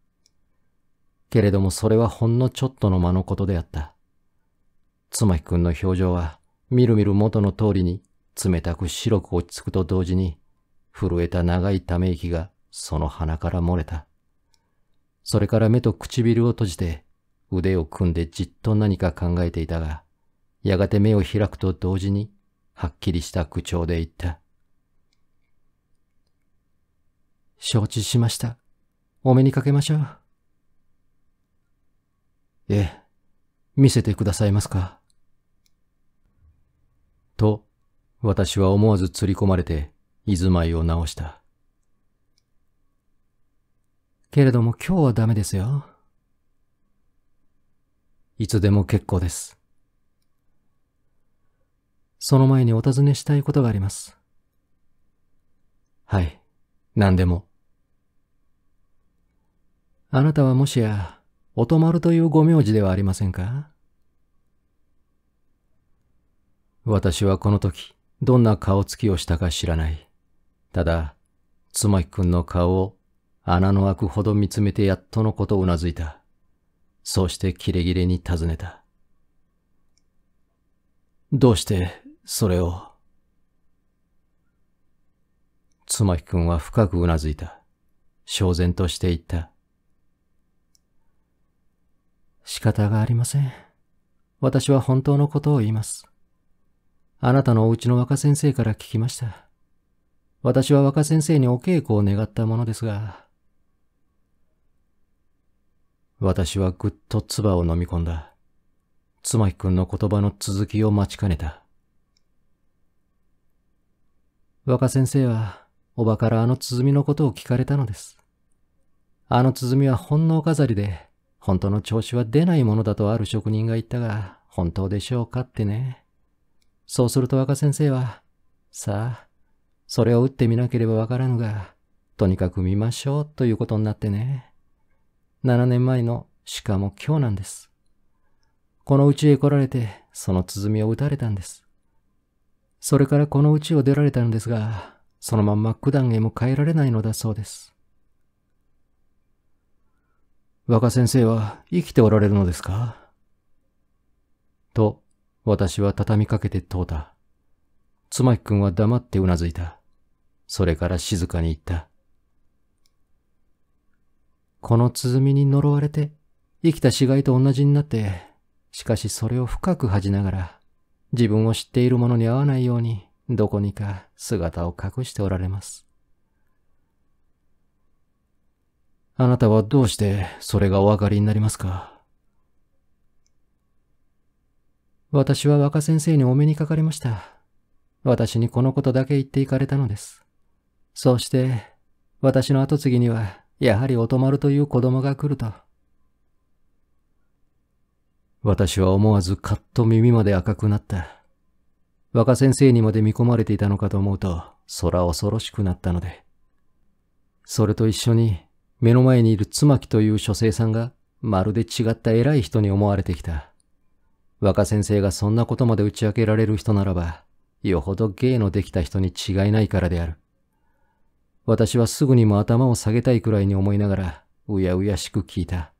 けれどもそれはほんのちょっとの間のことであった。つまきくんの表情は、みるみる元の通りに、冷たく白く落ち着くと同時に、震えた長いため息がその鼻から漏れた。それから目と唇を閉じて、腕を組んでじっと何か考えていたが、やがて目を開くと同時に、はっきりした口調で言った。承知しました。お目にかけましょう。ええ、見せてくださいますか。と、私は思わず釣り込まれて、居住まいを直した。けれども今日はダメですよ。いつでも結構です。その前にお尋ねしたいことがあります。はい、何でも。あなたはもしや、おとまるというご名字ではありませんか私はこの時、どんな顔つきをしたか知らない。ただ、つまきくんの顔を穴の開くほど見つめてやっとのことうなずいた。そうしてキレキレに尋ねた。どうしてそれを。つまきくんは深くうなずいた。焦然として言った。仕方がありません。私は本当のことを言います。あなたのお家の若先生から聞きました。私は若先生にお稽古を願ったものですが。私はぐっと唾を飲み込んだ。つまきくんの言葉の続きを待ちかねた。若先生は、おばからあの鼓のことを聞かれたのです。あの鼓は本能飾りで、本当の調子は出ないものだとある職人が言ったが、本当でしょうかってね。そうすると若先生は、さあ、それを打ってみなければわからぬが、とにかく見ましょうということになってね。7年前の、しかも今日なんです。このうちへ来られて、その鼓を打たれたんです。それからこの家を出られたのですが、そのまんま九段へも帰られないのだそうです。若先生は生きておられるのですかと、私は畳みかけて問うた。つまきくんは黙ってうなずいた。それから静かに言った。この鼓に呪われて、生きた死骸と同じになって、しかしそれを深く恥じながら、自分を知っている者に会わないように、どこにか姿を隠しておられます。あなたはどうしてそれがお分かりになりますか私は若先生にお目にかかりました。私にこのことだけ言っていかれたのです。そうして、私の後継ぎには、やはりお泊まるという子供が来ると。私は思わずカッと耳まで赤くなった。若先生にまで見込まれていたのかと思うと、空恐ろしくなったので。それと一緒に、目の前にいる妻木という書生さんが、まるで違った偉い人に思われてきた。若先生がそんなことまで打ち明けられる人ならば、よほど芸のできた人に違いないからである。私はすぐにも頭を下げたいくらいに思いながら、うやうやしく聞いた。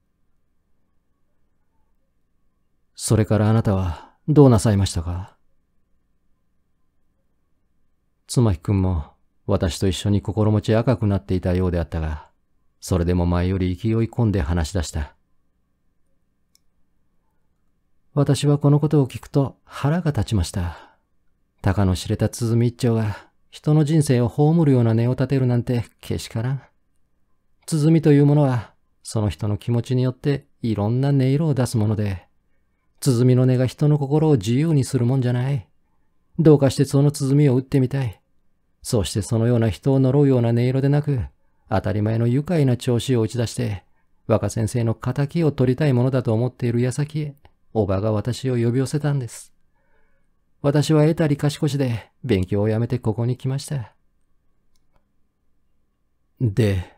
それからあなたはどうなさいましたかつまひくんも私と一緒に心持ち赤くなっていたようであったが、それでも前より勢い込んで話し出した。私はこのことを聞くと腹が立ちました。たかの知れた鼓一丁が人の人生を葬るような根を立てるなんてけしからん。鼓というものはその人の気持ちによっていろんな音色を出すもので、鼓の音が人の心を自由にするもんじゃない。どうかしてその鼓を打ってみたい。そしてそのような人を呪うような音色でなく、当たり前の愉快な調子を打ち出して、若先生の仇を取りたいものだと思っている矢先、へ、おばが私を呼び寄せたんです。私は得たり賢しで、勉強をやめてここに来ました。で、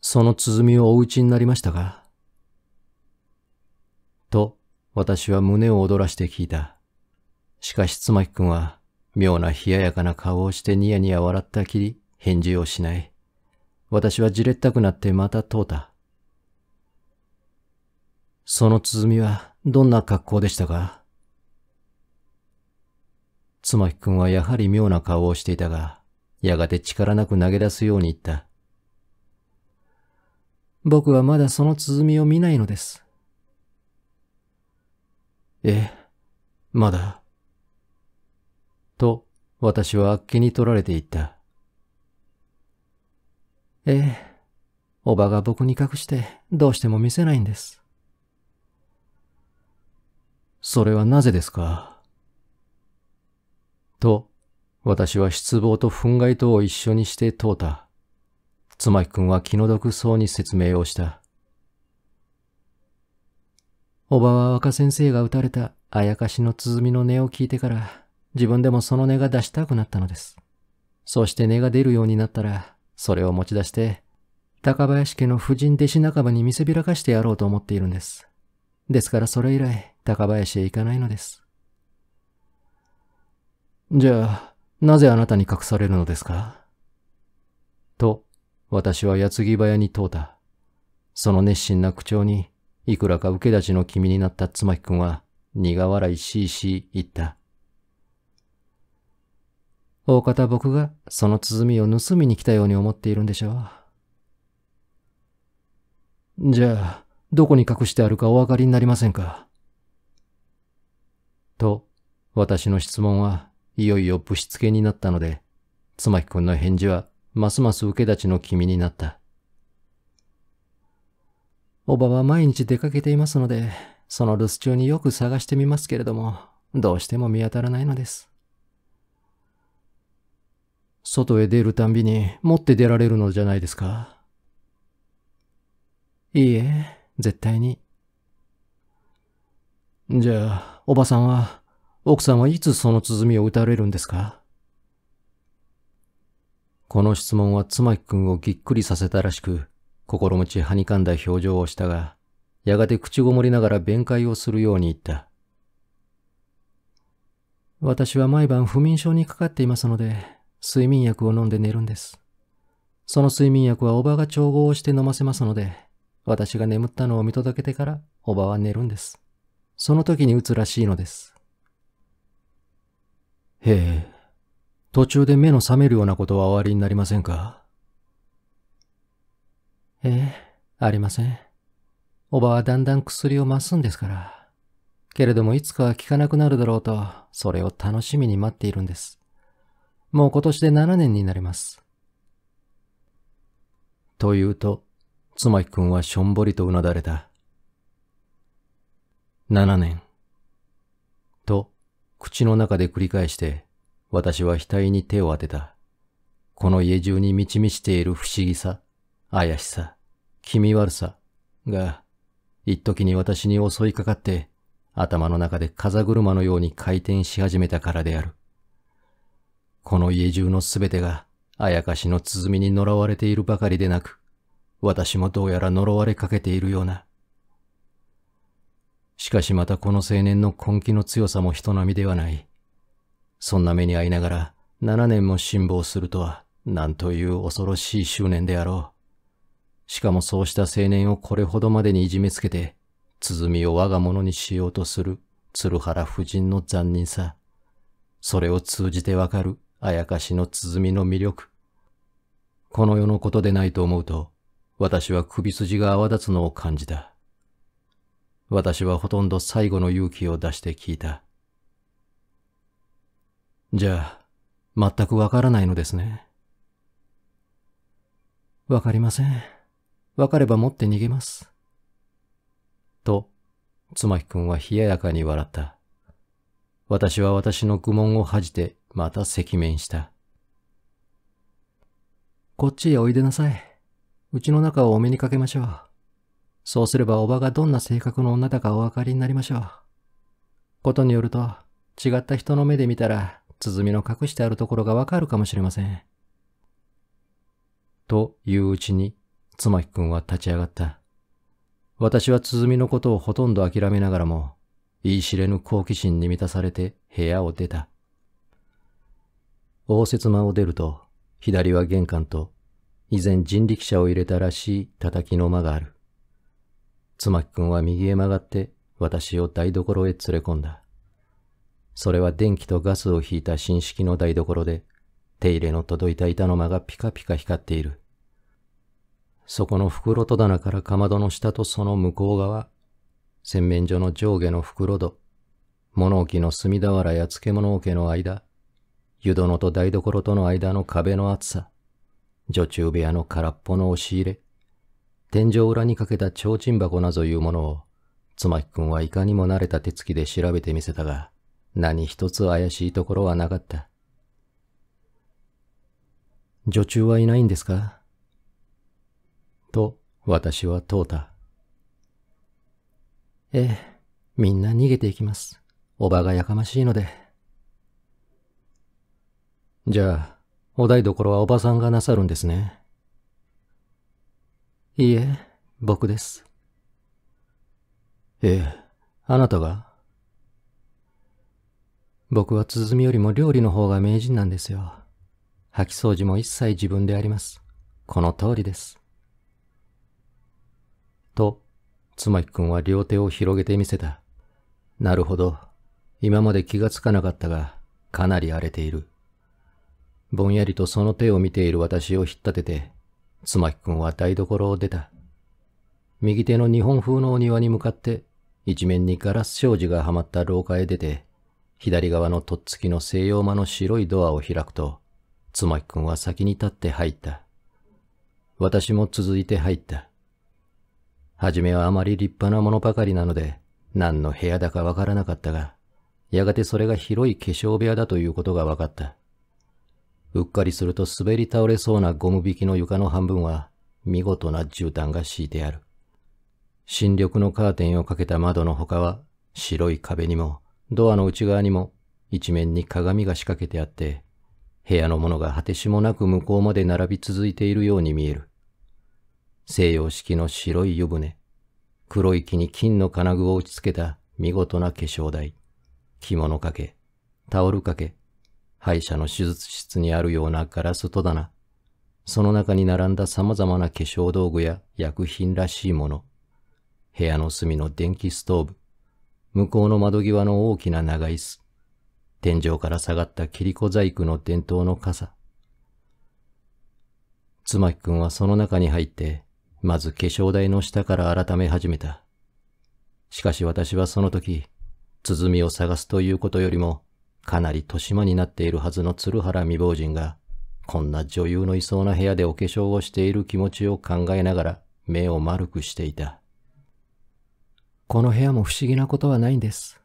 その鼓をお打ちになりましたかと、私は胸を躍らして聞いた。しかし、つまきくんは、妙な冷ややかな顔をしてニヤニヤ笑ったきり、返事をしない。私はじれったくなってまた問うた。その鼓は、どんな格好でしたかつまきくんはやはり妙な顔をしていたが、やがて力なく投げ出すように言った。僕はまだその鼓を見ないのです。え、まだ。と、私はあっけに取られていった。ええ、おばが僕に隠してどうしても見せないんです。それはなぜですかと、私は失望と憤慨とを一緒にして問うた。つまきくんは気の毒そうに説明をした。おばは若先生が打たれたあやかしの鼓の音を聞いてから、自分でもその音が出したくなったのです。そして音が出るようになったら、それを持ち出して、高林家の婦人弟子仲間に見せびらかしてやろうと思っているんです。ですからそれ以来、高林へ行かないのです。じゃあ、なぜあなたに隠されるのですかと、私は矢継ぎ早に問うた。その熱心な口調に、いくらか受け出しの君になったつまきくんは苦笑いしいし言った。大方僕がその鼓を盗みに来たように思っているんでしょう。じゃあ、どこに隠してあるかお分かりになりませんかと、私の質問はいよいよぶしつけになったので、つまきくんの返事はますます受け立ちの君になった。おばは毎日出かけていますので、その留守中によく探してみますけれども、どうしても見当たらないのです。外へ出るたんびに持って出られるのじゃないですかいいえ、絶対に。じゃあ、おばさんは、奥さんはいつその鼓を打たれるんですかこの質問は妻木くんをぎっくりさせたらしく、心持ちはにかんだ表情をしたが、やがて口ごもりながら弁解をするように言った。私は毎晩不眠症にかかっていますので、睡眠薬を飲んで寝るんです。その睡眠薬はおばが調合をして飲ませますので、私が眠ったのを見届けてからおばは寝るんです。その時に打つらしいのです。へえ、途中で目の覚めるようなことはおありになりませんかええ、ありません。おばはだんだん薬を増すんですから。けれどもいつかは効かなくなるだろうと、それを楽しみに待っているんです。もう今年で7年になります。というと、つまきくんはしょんぼりとうなだれた。7年。と、口の中で繰り返して、私は額に手を当てた。この家中に満ち満ちている不思議さ。怪しさ、気味悪さが、一時に私に襲いかかって、頭の中で風車のように回転し始めたからである。この家中のすべてが、あやかしの鼓に呪われているばかりでなく、私もどうやら呪われかけているような。しかしまたこの青年の根気の強さも人並みではない。そんな目に遭いながら、7年も辛抱するとは、なんという恐ろしい執念であろう。しかもそうした青年をこれほどまでにいじめつけて、鼓を我が物にしようとする鶴原夫人の残忍さ。それを通じてわかるあやかしの鼓の魅力。この世のことでないと思うと、私は首筋が泡立つのを感じた。私はほとんど最後の勇気を出して聞いた。じゃあ、全くわからないのですね。わかりません。わかれば持って逃げます。と、つまきくんは冷ややかに笑った。私は私の愚問を恥じて、また赤面した。こっちへおいでなさい。うちの中をお目にかけましょう。そうすればおばがどんな性格の女だかお分かりになりましょう。ことによると、違った人の目で見たら、鼓の隠してあるところがわかるかもしれません。といううちに、つまきくんは立ち上がった。私は鼓のことをほとんど諦めながらも、言い知れぬ好奇心に満たされて部屋を出た。応接間を出ると、左は玄関と、以前人力車を入れたらしい叩きの間がある。つまきくんは右へ曲がって私を台所へ連れ込んだ。それは電気とガスを引いた新式の台所で、手入れの届いた板の間がピカピカ光っている。そこの袋戸棚からかまどの下とその向こう側、洗面所の上下の袋戸、物置の隅田原や漬物桶の間、湯殿と台所との間の壁の厚さ、女中部屋の空っぽの押し入れ、天井裏にかけた提灯箱などいうものを、つまきくんはいかにも慣れた手つきで調べてみせたが、何一つ怪しいところはなかった。女中はいないんですかと私は問うた。ええ、みんな逃げていきます。おばがやかましいので。じゃあ、お台所はおばさんがなさるんですね。いいえ、僕です。ええ、あなたが僕は鼓よりも料理の方が名人なんですよ。掃き掃除も一切自分であります。この通りです。と、つまきくんは両手を広げてみせた。なるほど。今まで気がつかなかったが、かなり荒れている。ぼんやりとその手を見ている私を引っ立てて、つまきくんは台所を出た。右手の日本風のお庭に向かって、一面にガラス障子がはまった廊下へ出て、左側のとっつきの西洋間の白いドアを開くと、つまきくんは先に立って入った。私も続いて入った。初めはあまり立派なものばかりなので、何の部屋だかわからなかったが、やがてそれが広い化粧部屋だということがわかった。うっかりすると滑り倒れそうなゴム引きの床の半分は、見事な絨毯が敷いてある。新緑のカーテンをかけた窓の他は、白い壁にも、ドアの内側にも、一面に鏡が仕掛けてあって、部屋のものが果てしもなく向こうまで並び続いているように見える。西洋式の白い湯船、黒い木に金の金具を打ち付けた見事な化粧台、着物掛け、タオル掛け、歯医者の手術室にあるようなガラス戸棚、その中に並んだ様々な化粧道具や薬品らしいもの、部屋の隅の電気ストーブ、向こうの窓際の大きな長椅子、天井から下がった切子細工の伝統の傘。つまきくんはその中に入ってまず化粧台の下から改め始めた。しかし私はその時、鼓を探すということよりも、かなり年間になっているはずの鶴原未亡人が、こんな女優のいそうな部屋でお化粧をしている気持ちを考えながら目を丸くしていた。この部屋も不思議なことはないんです。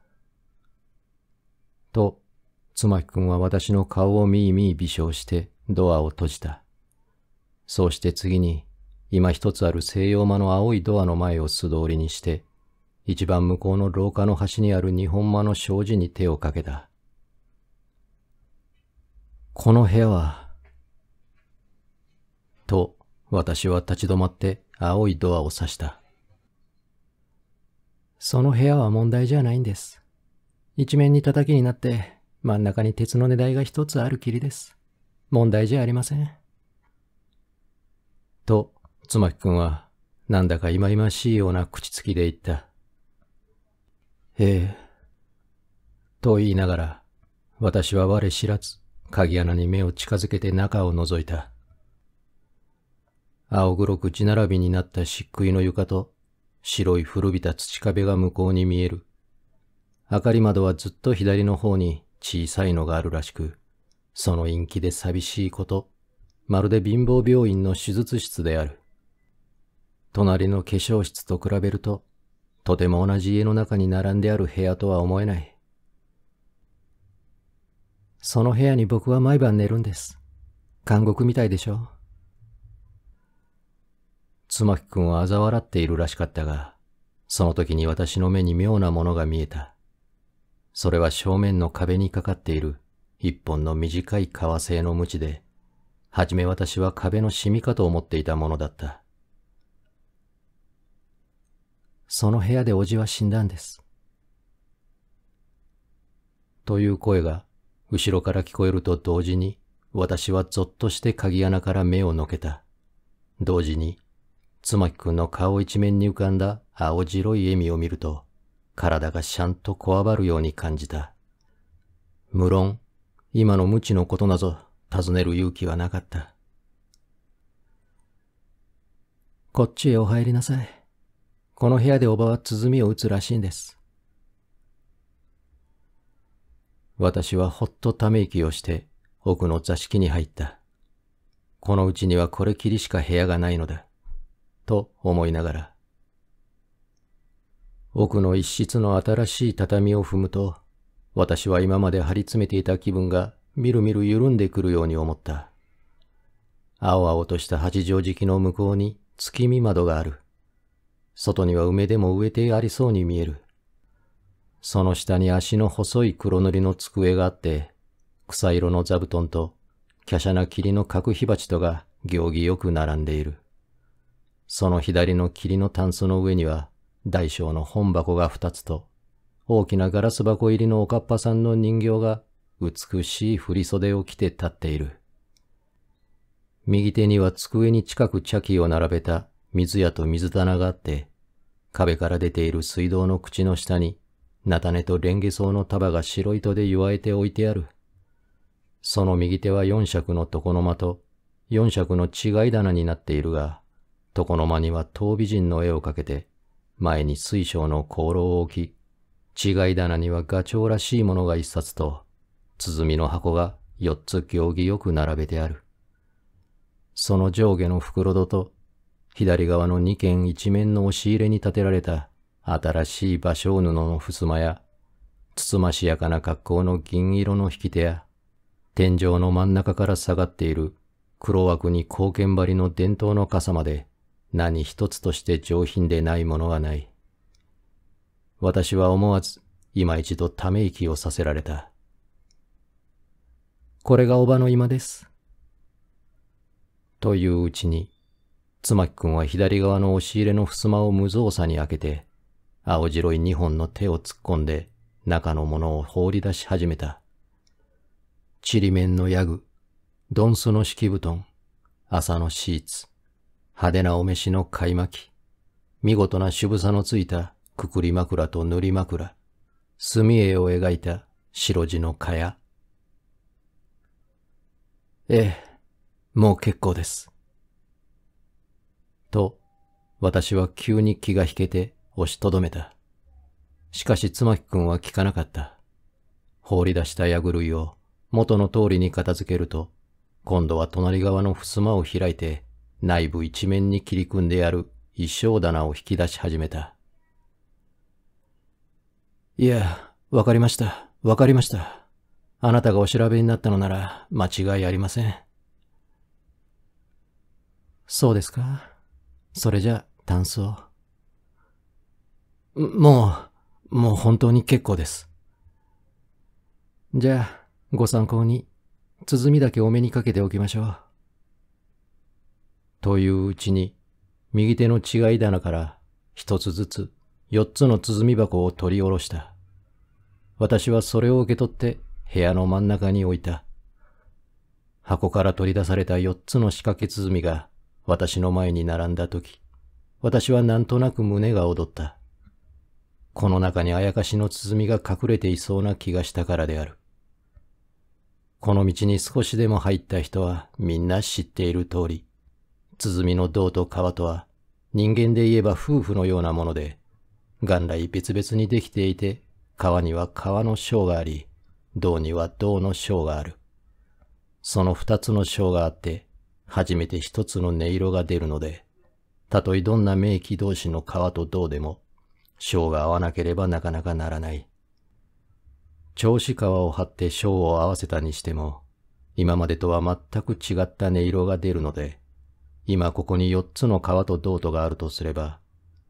と、妻木くんは私の顔をみいみい微笑してドアを閉じた。そうして次に今一つある西洋間の青いドアの前を素通りにして、一番向こうの廊下の端にある日本間の障子に手をかけた。この部屋は、と、私は立ち止まって青いドアを指した。その部屋は問題じゃないんです。一面に叩きになって、真ん中に鉄の値台が一つあるきりです。問題じゃありません。と、つまきくんは、なんだか忌々しいような口つきで言った。ええ。と言いながら、私は我知らず、鍵穴に目を近づけて中を覗いた。青黒く地並びになった漆喰の床と、白い古びた土壁が向こうに見える。明かり窓はずっと左の方に小さいのがあるらしく、その陰気で寂しいこと、まるで貧乏病院の手術室である。隣の化粧室と比べると、とても同じ家の中に並んである部屋とは思えない。その部屋に僕は毎晩寝るんです。監獄みたいでしょ妻木くんは嘲笑っているらしかったが、その時に私の目に妙なものが見えた。それは正面の壁にかかっている一本の短い革製の鞭で、はじめ私は壁のシミかと思っていたものだった。その部屋でおじは死んだんです。という声が後ろから聞こえると同時に私はぞっとして鍵穴から目をのけた。同時に、つまきくんの顔一面に浮かんだ青白い笑みを見ると、体がシャンとこわばるように感じた。無論、今の無知のことなぞ尋ねる勇気はなかった。こっちへお入りなさい。この部屋でおばは鼓を打つらしいんです。私はほっとため息をして奥の座敷に入った。このうちにはこれきりしか部屋がないのだ。と思いながら。奥の一室の新しい畳を踏むと、私は今まで張り詰めていた気分がみるみる緩んでくるように思った。青々とした八畳敷きの向こうに月見窓がある。外には梅でも植えてありそうに見える。その下に足の細い黒塗りの机があって、草色の座布団と、華奢な霧の角火鉢とが行儀よく並んでいる。その左の霧の炭素の上には、大小の本箱が二つと、大きなガラス箱入りのおかっぱさんの人形が美しい振袖を着て立っている。右手には机に近く茶器を並べた水屋と水棚があって、壁から出ている水道の口の下に、菜種とレンゲ草の束が白糸で祝えて置いてある。その右手は四尺の床の間と、四尺の違い棚になっているが、床の間には闘美人の絵をかけて、前に水晶の香炉を置き、違い棚にはガチョウらしいものが一冊と、鼓の箱が四つ行儀よく並べてある。その上下の袋戸と左側の二軒一面の押し入れに建てられた新しい芭蕉布の襖や、つつましやかな格好の銀色の引き手や、天井の真ん中から下がっている黒枠に貢献張りの伝統の傘まで何一つとして上品でないものはない。私は思わず今一度ため息をさせられた。これがおばの今です。といううちに妻きくんは左側の押し入れの襖を無造作に開けて、青白い二本の手を突っ込んで中のものを放り出し始めた。ちりめんのヤグ、ドンスの敷布団、麻のシーツ、派手なお召しの買い巻き、見事な渋さのついたくくり枕と塗り枕、墨絵を描いた白地の蚊帳。ええ、もう結構です。と、私は急に気が引けて押しとどめた。しかし妻木くんは聞かなかった。放り出した矢狂いを元の通りに片付けると、今度は隣側の襖を開いて内部一面に切り組んでやる衣装棚を引き出し始めた。いや、わかりました。わかりました。あなたがお調べになったのなら間違いありません。そうですかそれじゃ、タンスを。もう、もう本当に結構です。じゃあ、ご参考に、鼓だけお目にかけておきましょう。といううちに、右手の違い棚から一つずつ四つの鼓箱を取り下ろした。私はそれを受け取って部屋の真ん中に置いた。箱から取り出された四つの仕掛け鼓が私の前に並んだ時、私はなんとなく胸が躍った。この中にあやかしの鼓が隠れていそうな気がしたからである。この道に少しでも入った人はみんな知っている通り、鼓の銅と皮とは人間で言えば夫婦のようなもので、元来別々にできていて、川には川の章があり、銅には銅の章がある。その二つの章があって、初めて一つの音色が出るので、たとえどんな名器同士の皮と銅でも、章が合わなければなかなかならない。調子川を張って章を合わせたにしても、今までとは全く違った音色が出るので、今ここに四つの川と銅とがあるとすれば、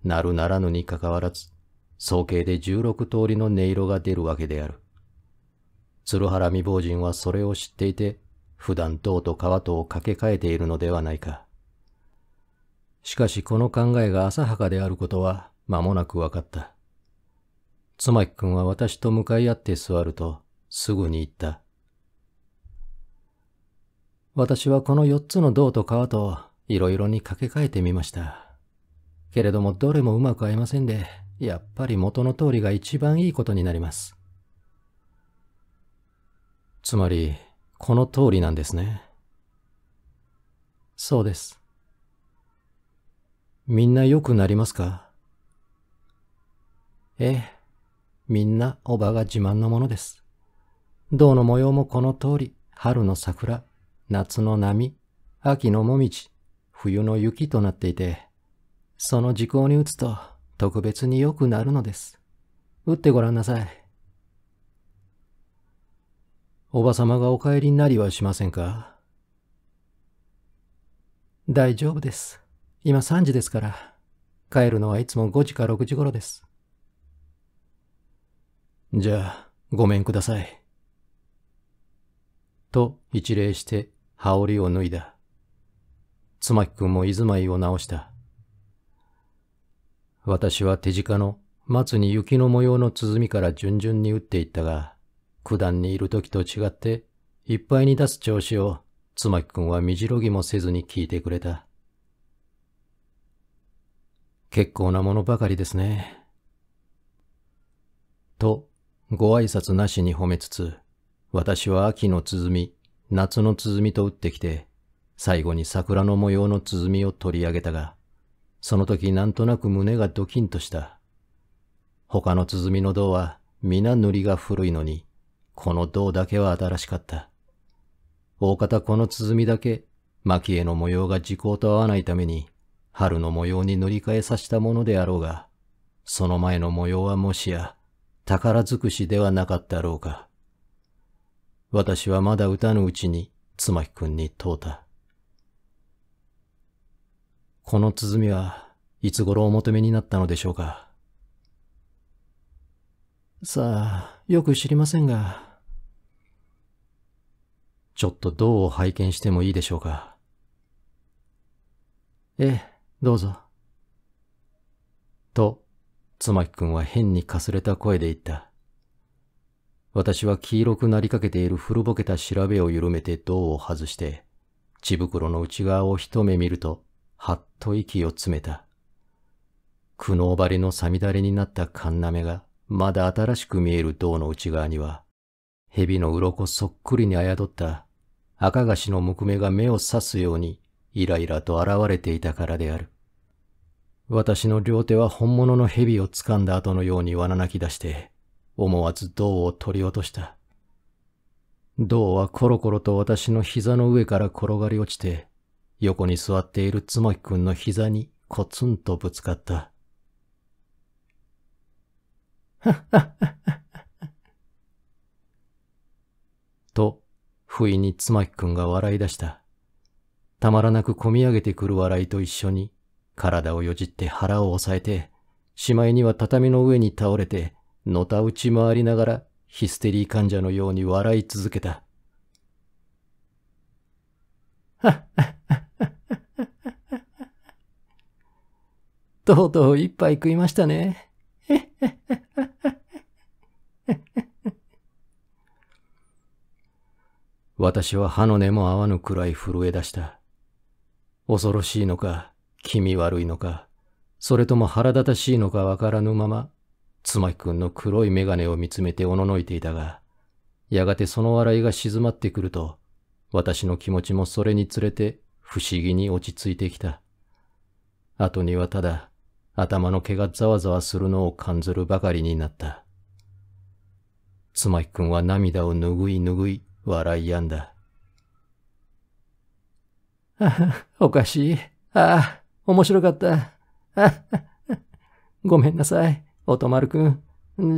なるならぬにかかわらず、総計で16通りの音色が出るわけである。鶴原未亡人はそれを知っていて、普段糖と川とを掛け替えているのではないか。しかしこの考えが浅はかであることは間もなく分かった。つまきくんは私と向かい合って座るとすぐに言った。私はこの四つの銅と川といろいろに掛け替えてみました。けれどもどれもうまく合いませんで、やっぱり元の通りが一番いいことになります。つまり、この通りなんですね。そうです。みんな良くなりますかええ、みんなおばが自慢のものです。銅の模様もこの通り、春の桜、夏の波、秋のもみじ、冬の雪となっていて、その時効に打つと特別に良くなるのです。打ってごらんなさい。おばさまがお帰りになりはしませんか大丈夫です。今3時ですから。帰るのはいつも5時か6時頃です。じゃあ、ごめんください。と一礼して羽織を脱いだ。つまきくんも居住まいを直した。私は手近の松に雪の模様の鼓から順々に打っていったが、九段にいる時と違って、いっぱいに出す調子を、つまきくんはみじろぎもせずに聞いてくれた。結構なものばかりですね。と、ご挨拶なしに褒めつつ、私は秋の鼓、夏の鼓と打ってきて、最後に桜の模様の鼓を取り上げたが、その時なんとなく胸がドキンとした。他の鼓の胴は皆塗りが古いのに、この銅だけは新しかった。大方この鼓だけ、蒔絵の模様が時効と合わないために、春の模様に塗り替えさせたものであろうが、その前の模様はもしや、宝尽くしではなかったろうか。私はまだ歌のうちに、つまきくんに問うた。この鼓はいつ頃お求めになったのでしょうか。さあ、よく知りませんが。ちょっと銅を拝見してもいいでしょうか。ええ、どうぞ。と、妻木くんは変にかすれた声で言った。私は黄色くなりかけている古ぼけた調べを緩めて銅を外して、血袋の内側を一目見ると、はっと息を詰めた。苦悩ばりのさみだれになったカンナメが、まだ新しく見える銅の内側には、蛇の鱗そっくりにあやどった赤菓子の木目が目を刺すようにイライラと現れていたからである。私の両手は本物の蛇を掴んだ後のように罠泣き出して、思わず銅を取り落とした。銅はコロコロと私の膝の上から転がり落ちて、横に座っているつまきくんの膝にコツンとぶつかった。と、不意に妻木くんが笑い出した。たまらなくこみ上げてくる笑いと一緒に、体をよじって腹を押さえて、しまいには畳の上に倒れて、のたうち回りながらヒステリー患者のように笑い続けた。とうとう一杯食いましたね。私は歯の根も合わぬくらい震え出した。恐ろしいのか、気味悪いのか、それとも腹立たしいのかわからぬまま、つまきくんの黒い眼鏡を見つめておののいていたが、やがてその笑いが静まってくると、私の気持ちもそれにつれて不思議に落ち着いてきた。後にはただ、頭の毛がざわざわするのを感ずるばかりになった。つまきくんは涙を拭い拭い笑いやんだ。あおかしい。ああ、面白かった。あごめんなさい、おとまるくん。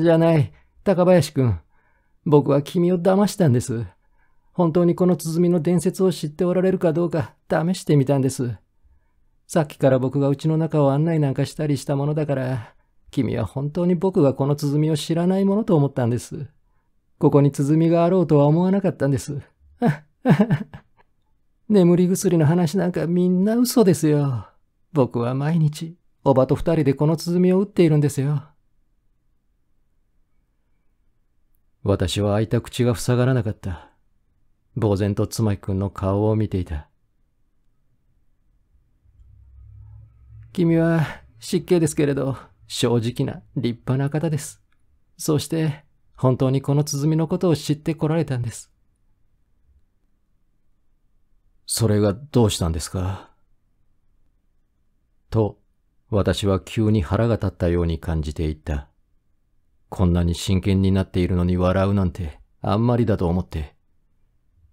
じゃない、高林くん。僕は君を騙したんです。本当にこの鼓の伝説を知っておられるかどうか試してみたんです。さっきから僕がうちの中を案内なんかしたりしたものだから、君は本当に僕がこの鼓を知らないものと思ったんです。ここに鼓があろうとは思わなかったんです。眠り薬の話なんかみんな嘘ですよ。僕は毎日、おばと二人でこの鼓を打っているんですよ。私は開いた口が塞がらなかった。呆然と妻くんの顔を見ていた。君は失敬ですけれど、正直な立派な方です。そして、本当にこの鼓のことを知ってこられたんです。それがどうしたんですかと、私は急に腹が立ったように感じていった。こんなに真剣になっているのに笑うなんて、あんまりだと思って。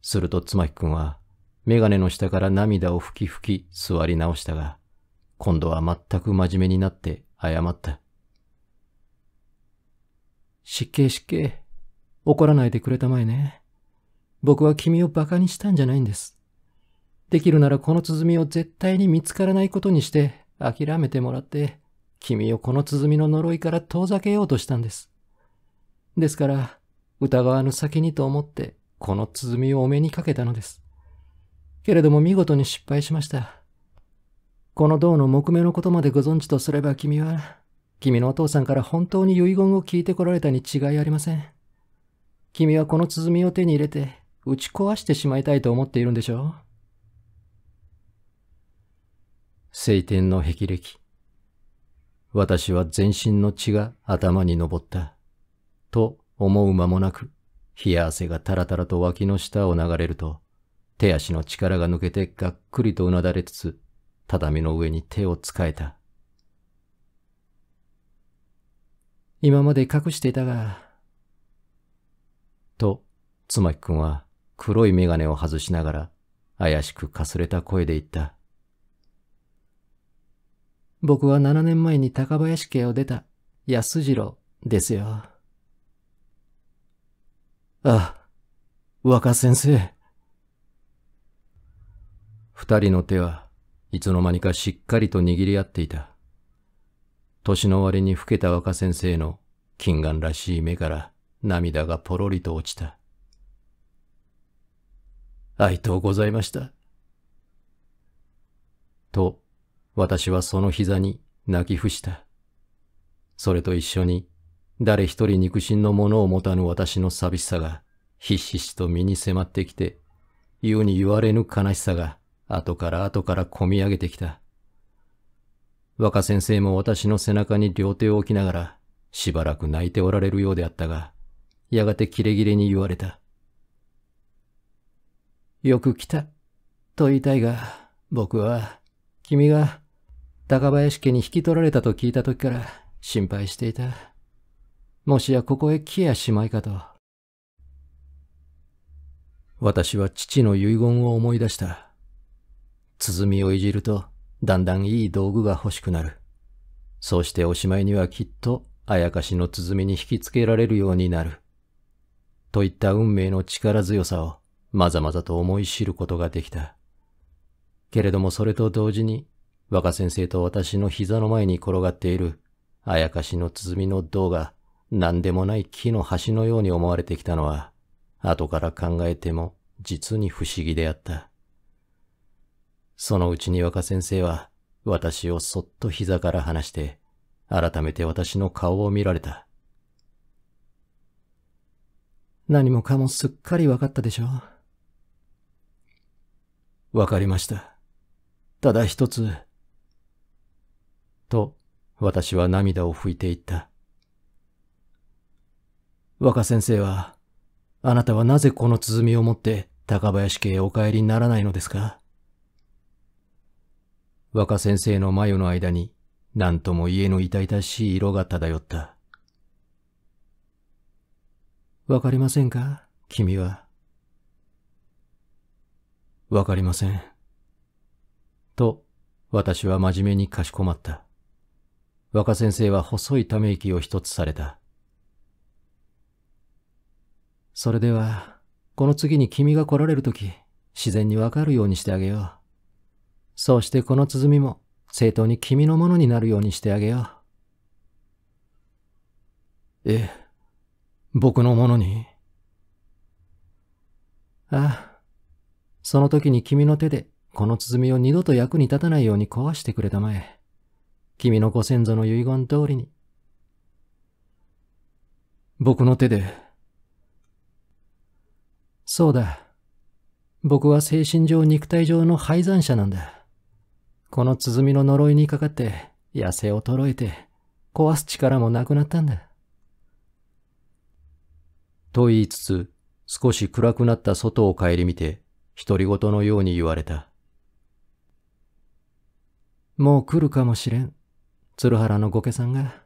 すると妻木くんは、メガネの下から涙をふきふき座り直したが、今度は全く真面目になって謝った。失敬失敬。怒らないでくれたまえね。僕は君を馬鹿にしたんじゃないんです。できるならこの鼓を絶対に見つからないことにして諦めてもらって、君をこの鼓の呪いから遠ざけようとしたんです。ですから、疑わぬ先にと思ってこの鼓をお目にかけたのです。けれども見事に失敗しました。この銅の木目のことまでご存知とすれば君は、君のお父さんから本当に遺言を聞いてこられたに違いありません。君はこの鼓を手に入れて、打ち壊してしまいたいと思っているんでしょう晴天の霹靂。私は全身の血が頭に昇った。と思う間もなく、冷や汗がたらたらと脇の下を流れると、手足の力が抜けてがっくりとうなだれつつ、畳の上に手を使えた。今まで隠していたが、と、つまきくんは黒いメガネを外しながら怪しくかすれた声で言った。僕は七年前に高林家を出た安次郎ですよ。あ、若先生。二人の手はいつの間にかしっかりと握り合っていた。年の割に老けた若先生の金眼らしい目から涙がポロリと落ちた。ありがとうございました。と、私はその膝に泣き伏した。それと一緒に、誰一人肉親のものを持たぬ私の寂しさが、ひしひしと身に迫ってきて、言うに言われぬ悲しさが、後から後から込み上げてきた。若先生も私の背中に両手を置きながら、しばらく泣いておられるようであったが、やがてキレキレに言われた。よく来た、と言いたいが、僕は、君が、高林家に引き取られたと聞いた時から心配していた。もしやここへ来やしまいかと。私は父の遺言を思い出した。鼓をいじると、だんだんいい道具が欲しくなる。そうしておしまいにはきっと、あやかしの鼓に引きつけられるようになる。といった運命の力強さを、まざまざと思い知ることができた。けれどもそれと同時に、若先生と私の膝の前に転がっている、あやかしの鼓の銅が、何でもない木の端のように思われてきたのは、後から考えても実に不思議であった。そのうちに若先生は私をそっと膝から離して、改めて私の顔を見られた。何もかもすっかり分かったでしょわ分かりました。ただ一つ。と、私は涙を拭いていった。若先生は、あなたはなぜこの鼓を持って高林家へお帰りにならないのですか若先生の眉の間に何とも家の痛々しい色が漂った。わかりませんか君は。わかりません。と、私は真面目にかしこまった。若先生は細いため息を一つされた。それでは、この次に君が来られるとき、自然にわかるようにしてあげよう。そうしてこの鼓も正当に君のものになるようにしてあげよう。え、え、僕のものにああ、その時に君の手でこの鼓を二度と役に立たないように壊してくれたまえ。君のご先祖の遺言通りに。僕の手で。そうだ。僕は精神上肉体上の廃残者なんだ。この鼓の呪いにかかって、痩せ衰えて、壊す力もなくなったんだ。と言いつつ、少し暗くなった外を顧みて、独り言のように言われた。もう来るかもしれん。鶴原の御家さんが。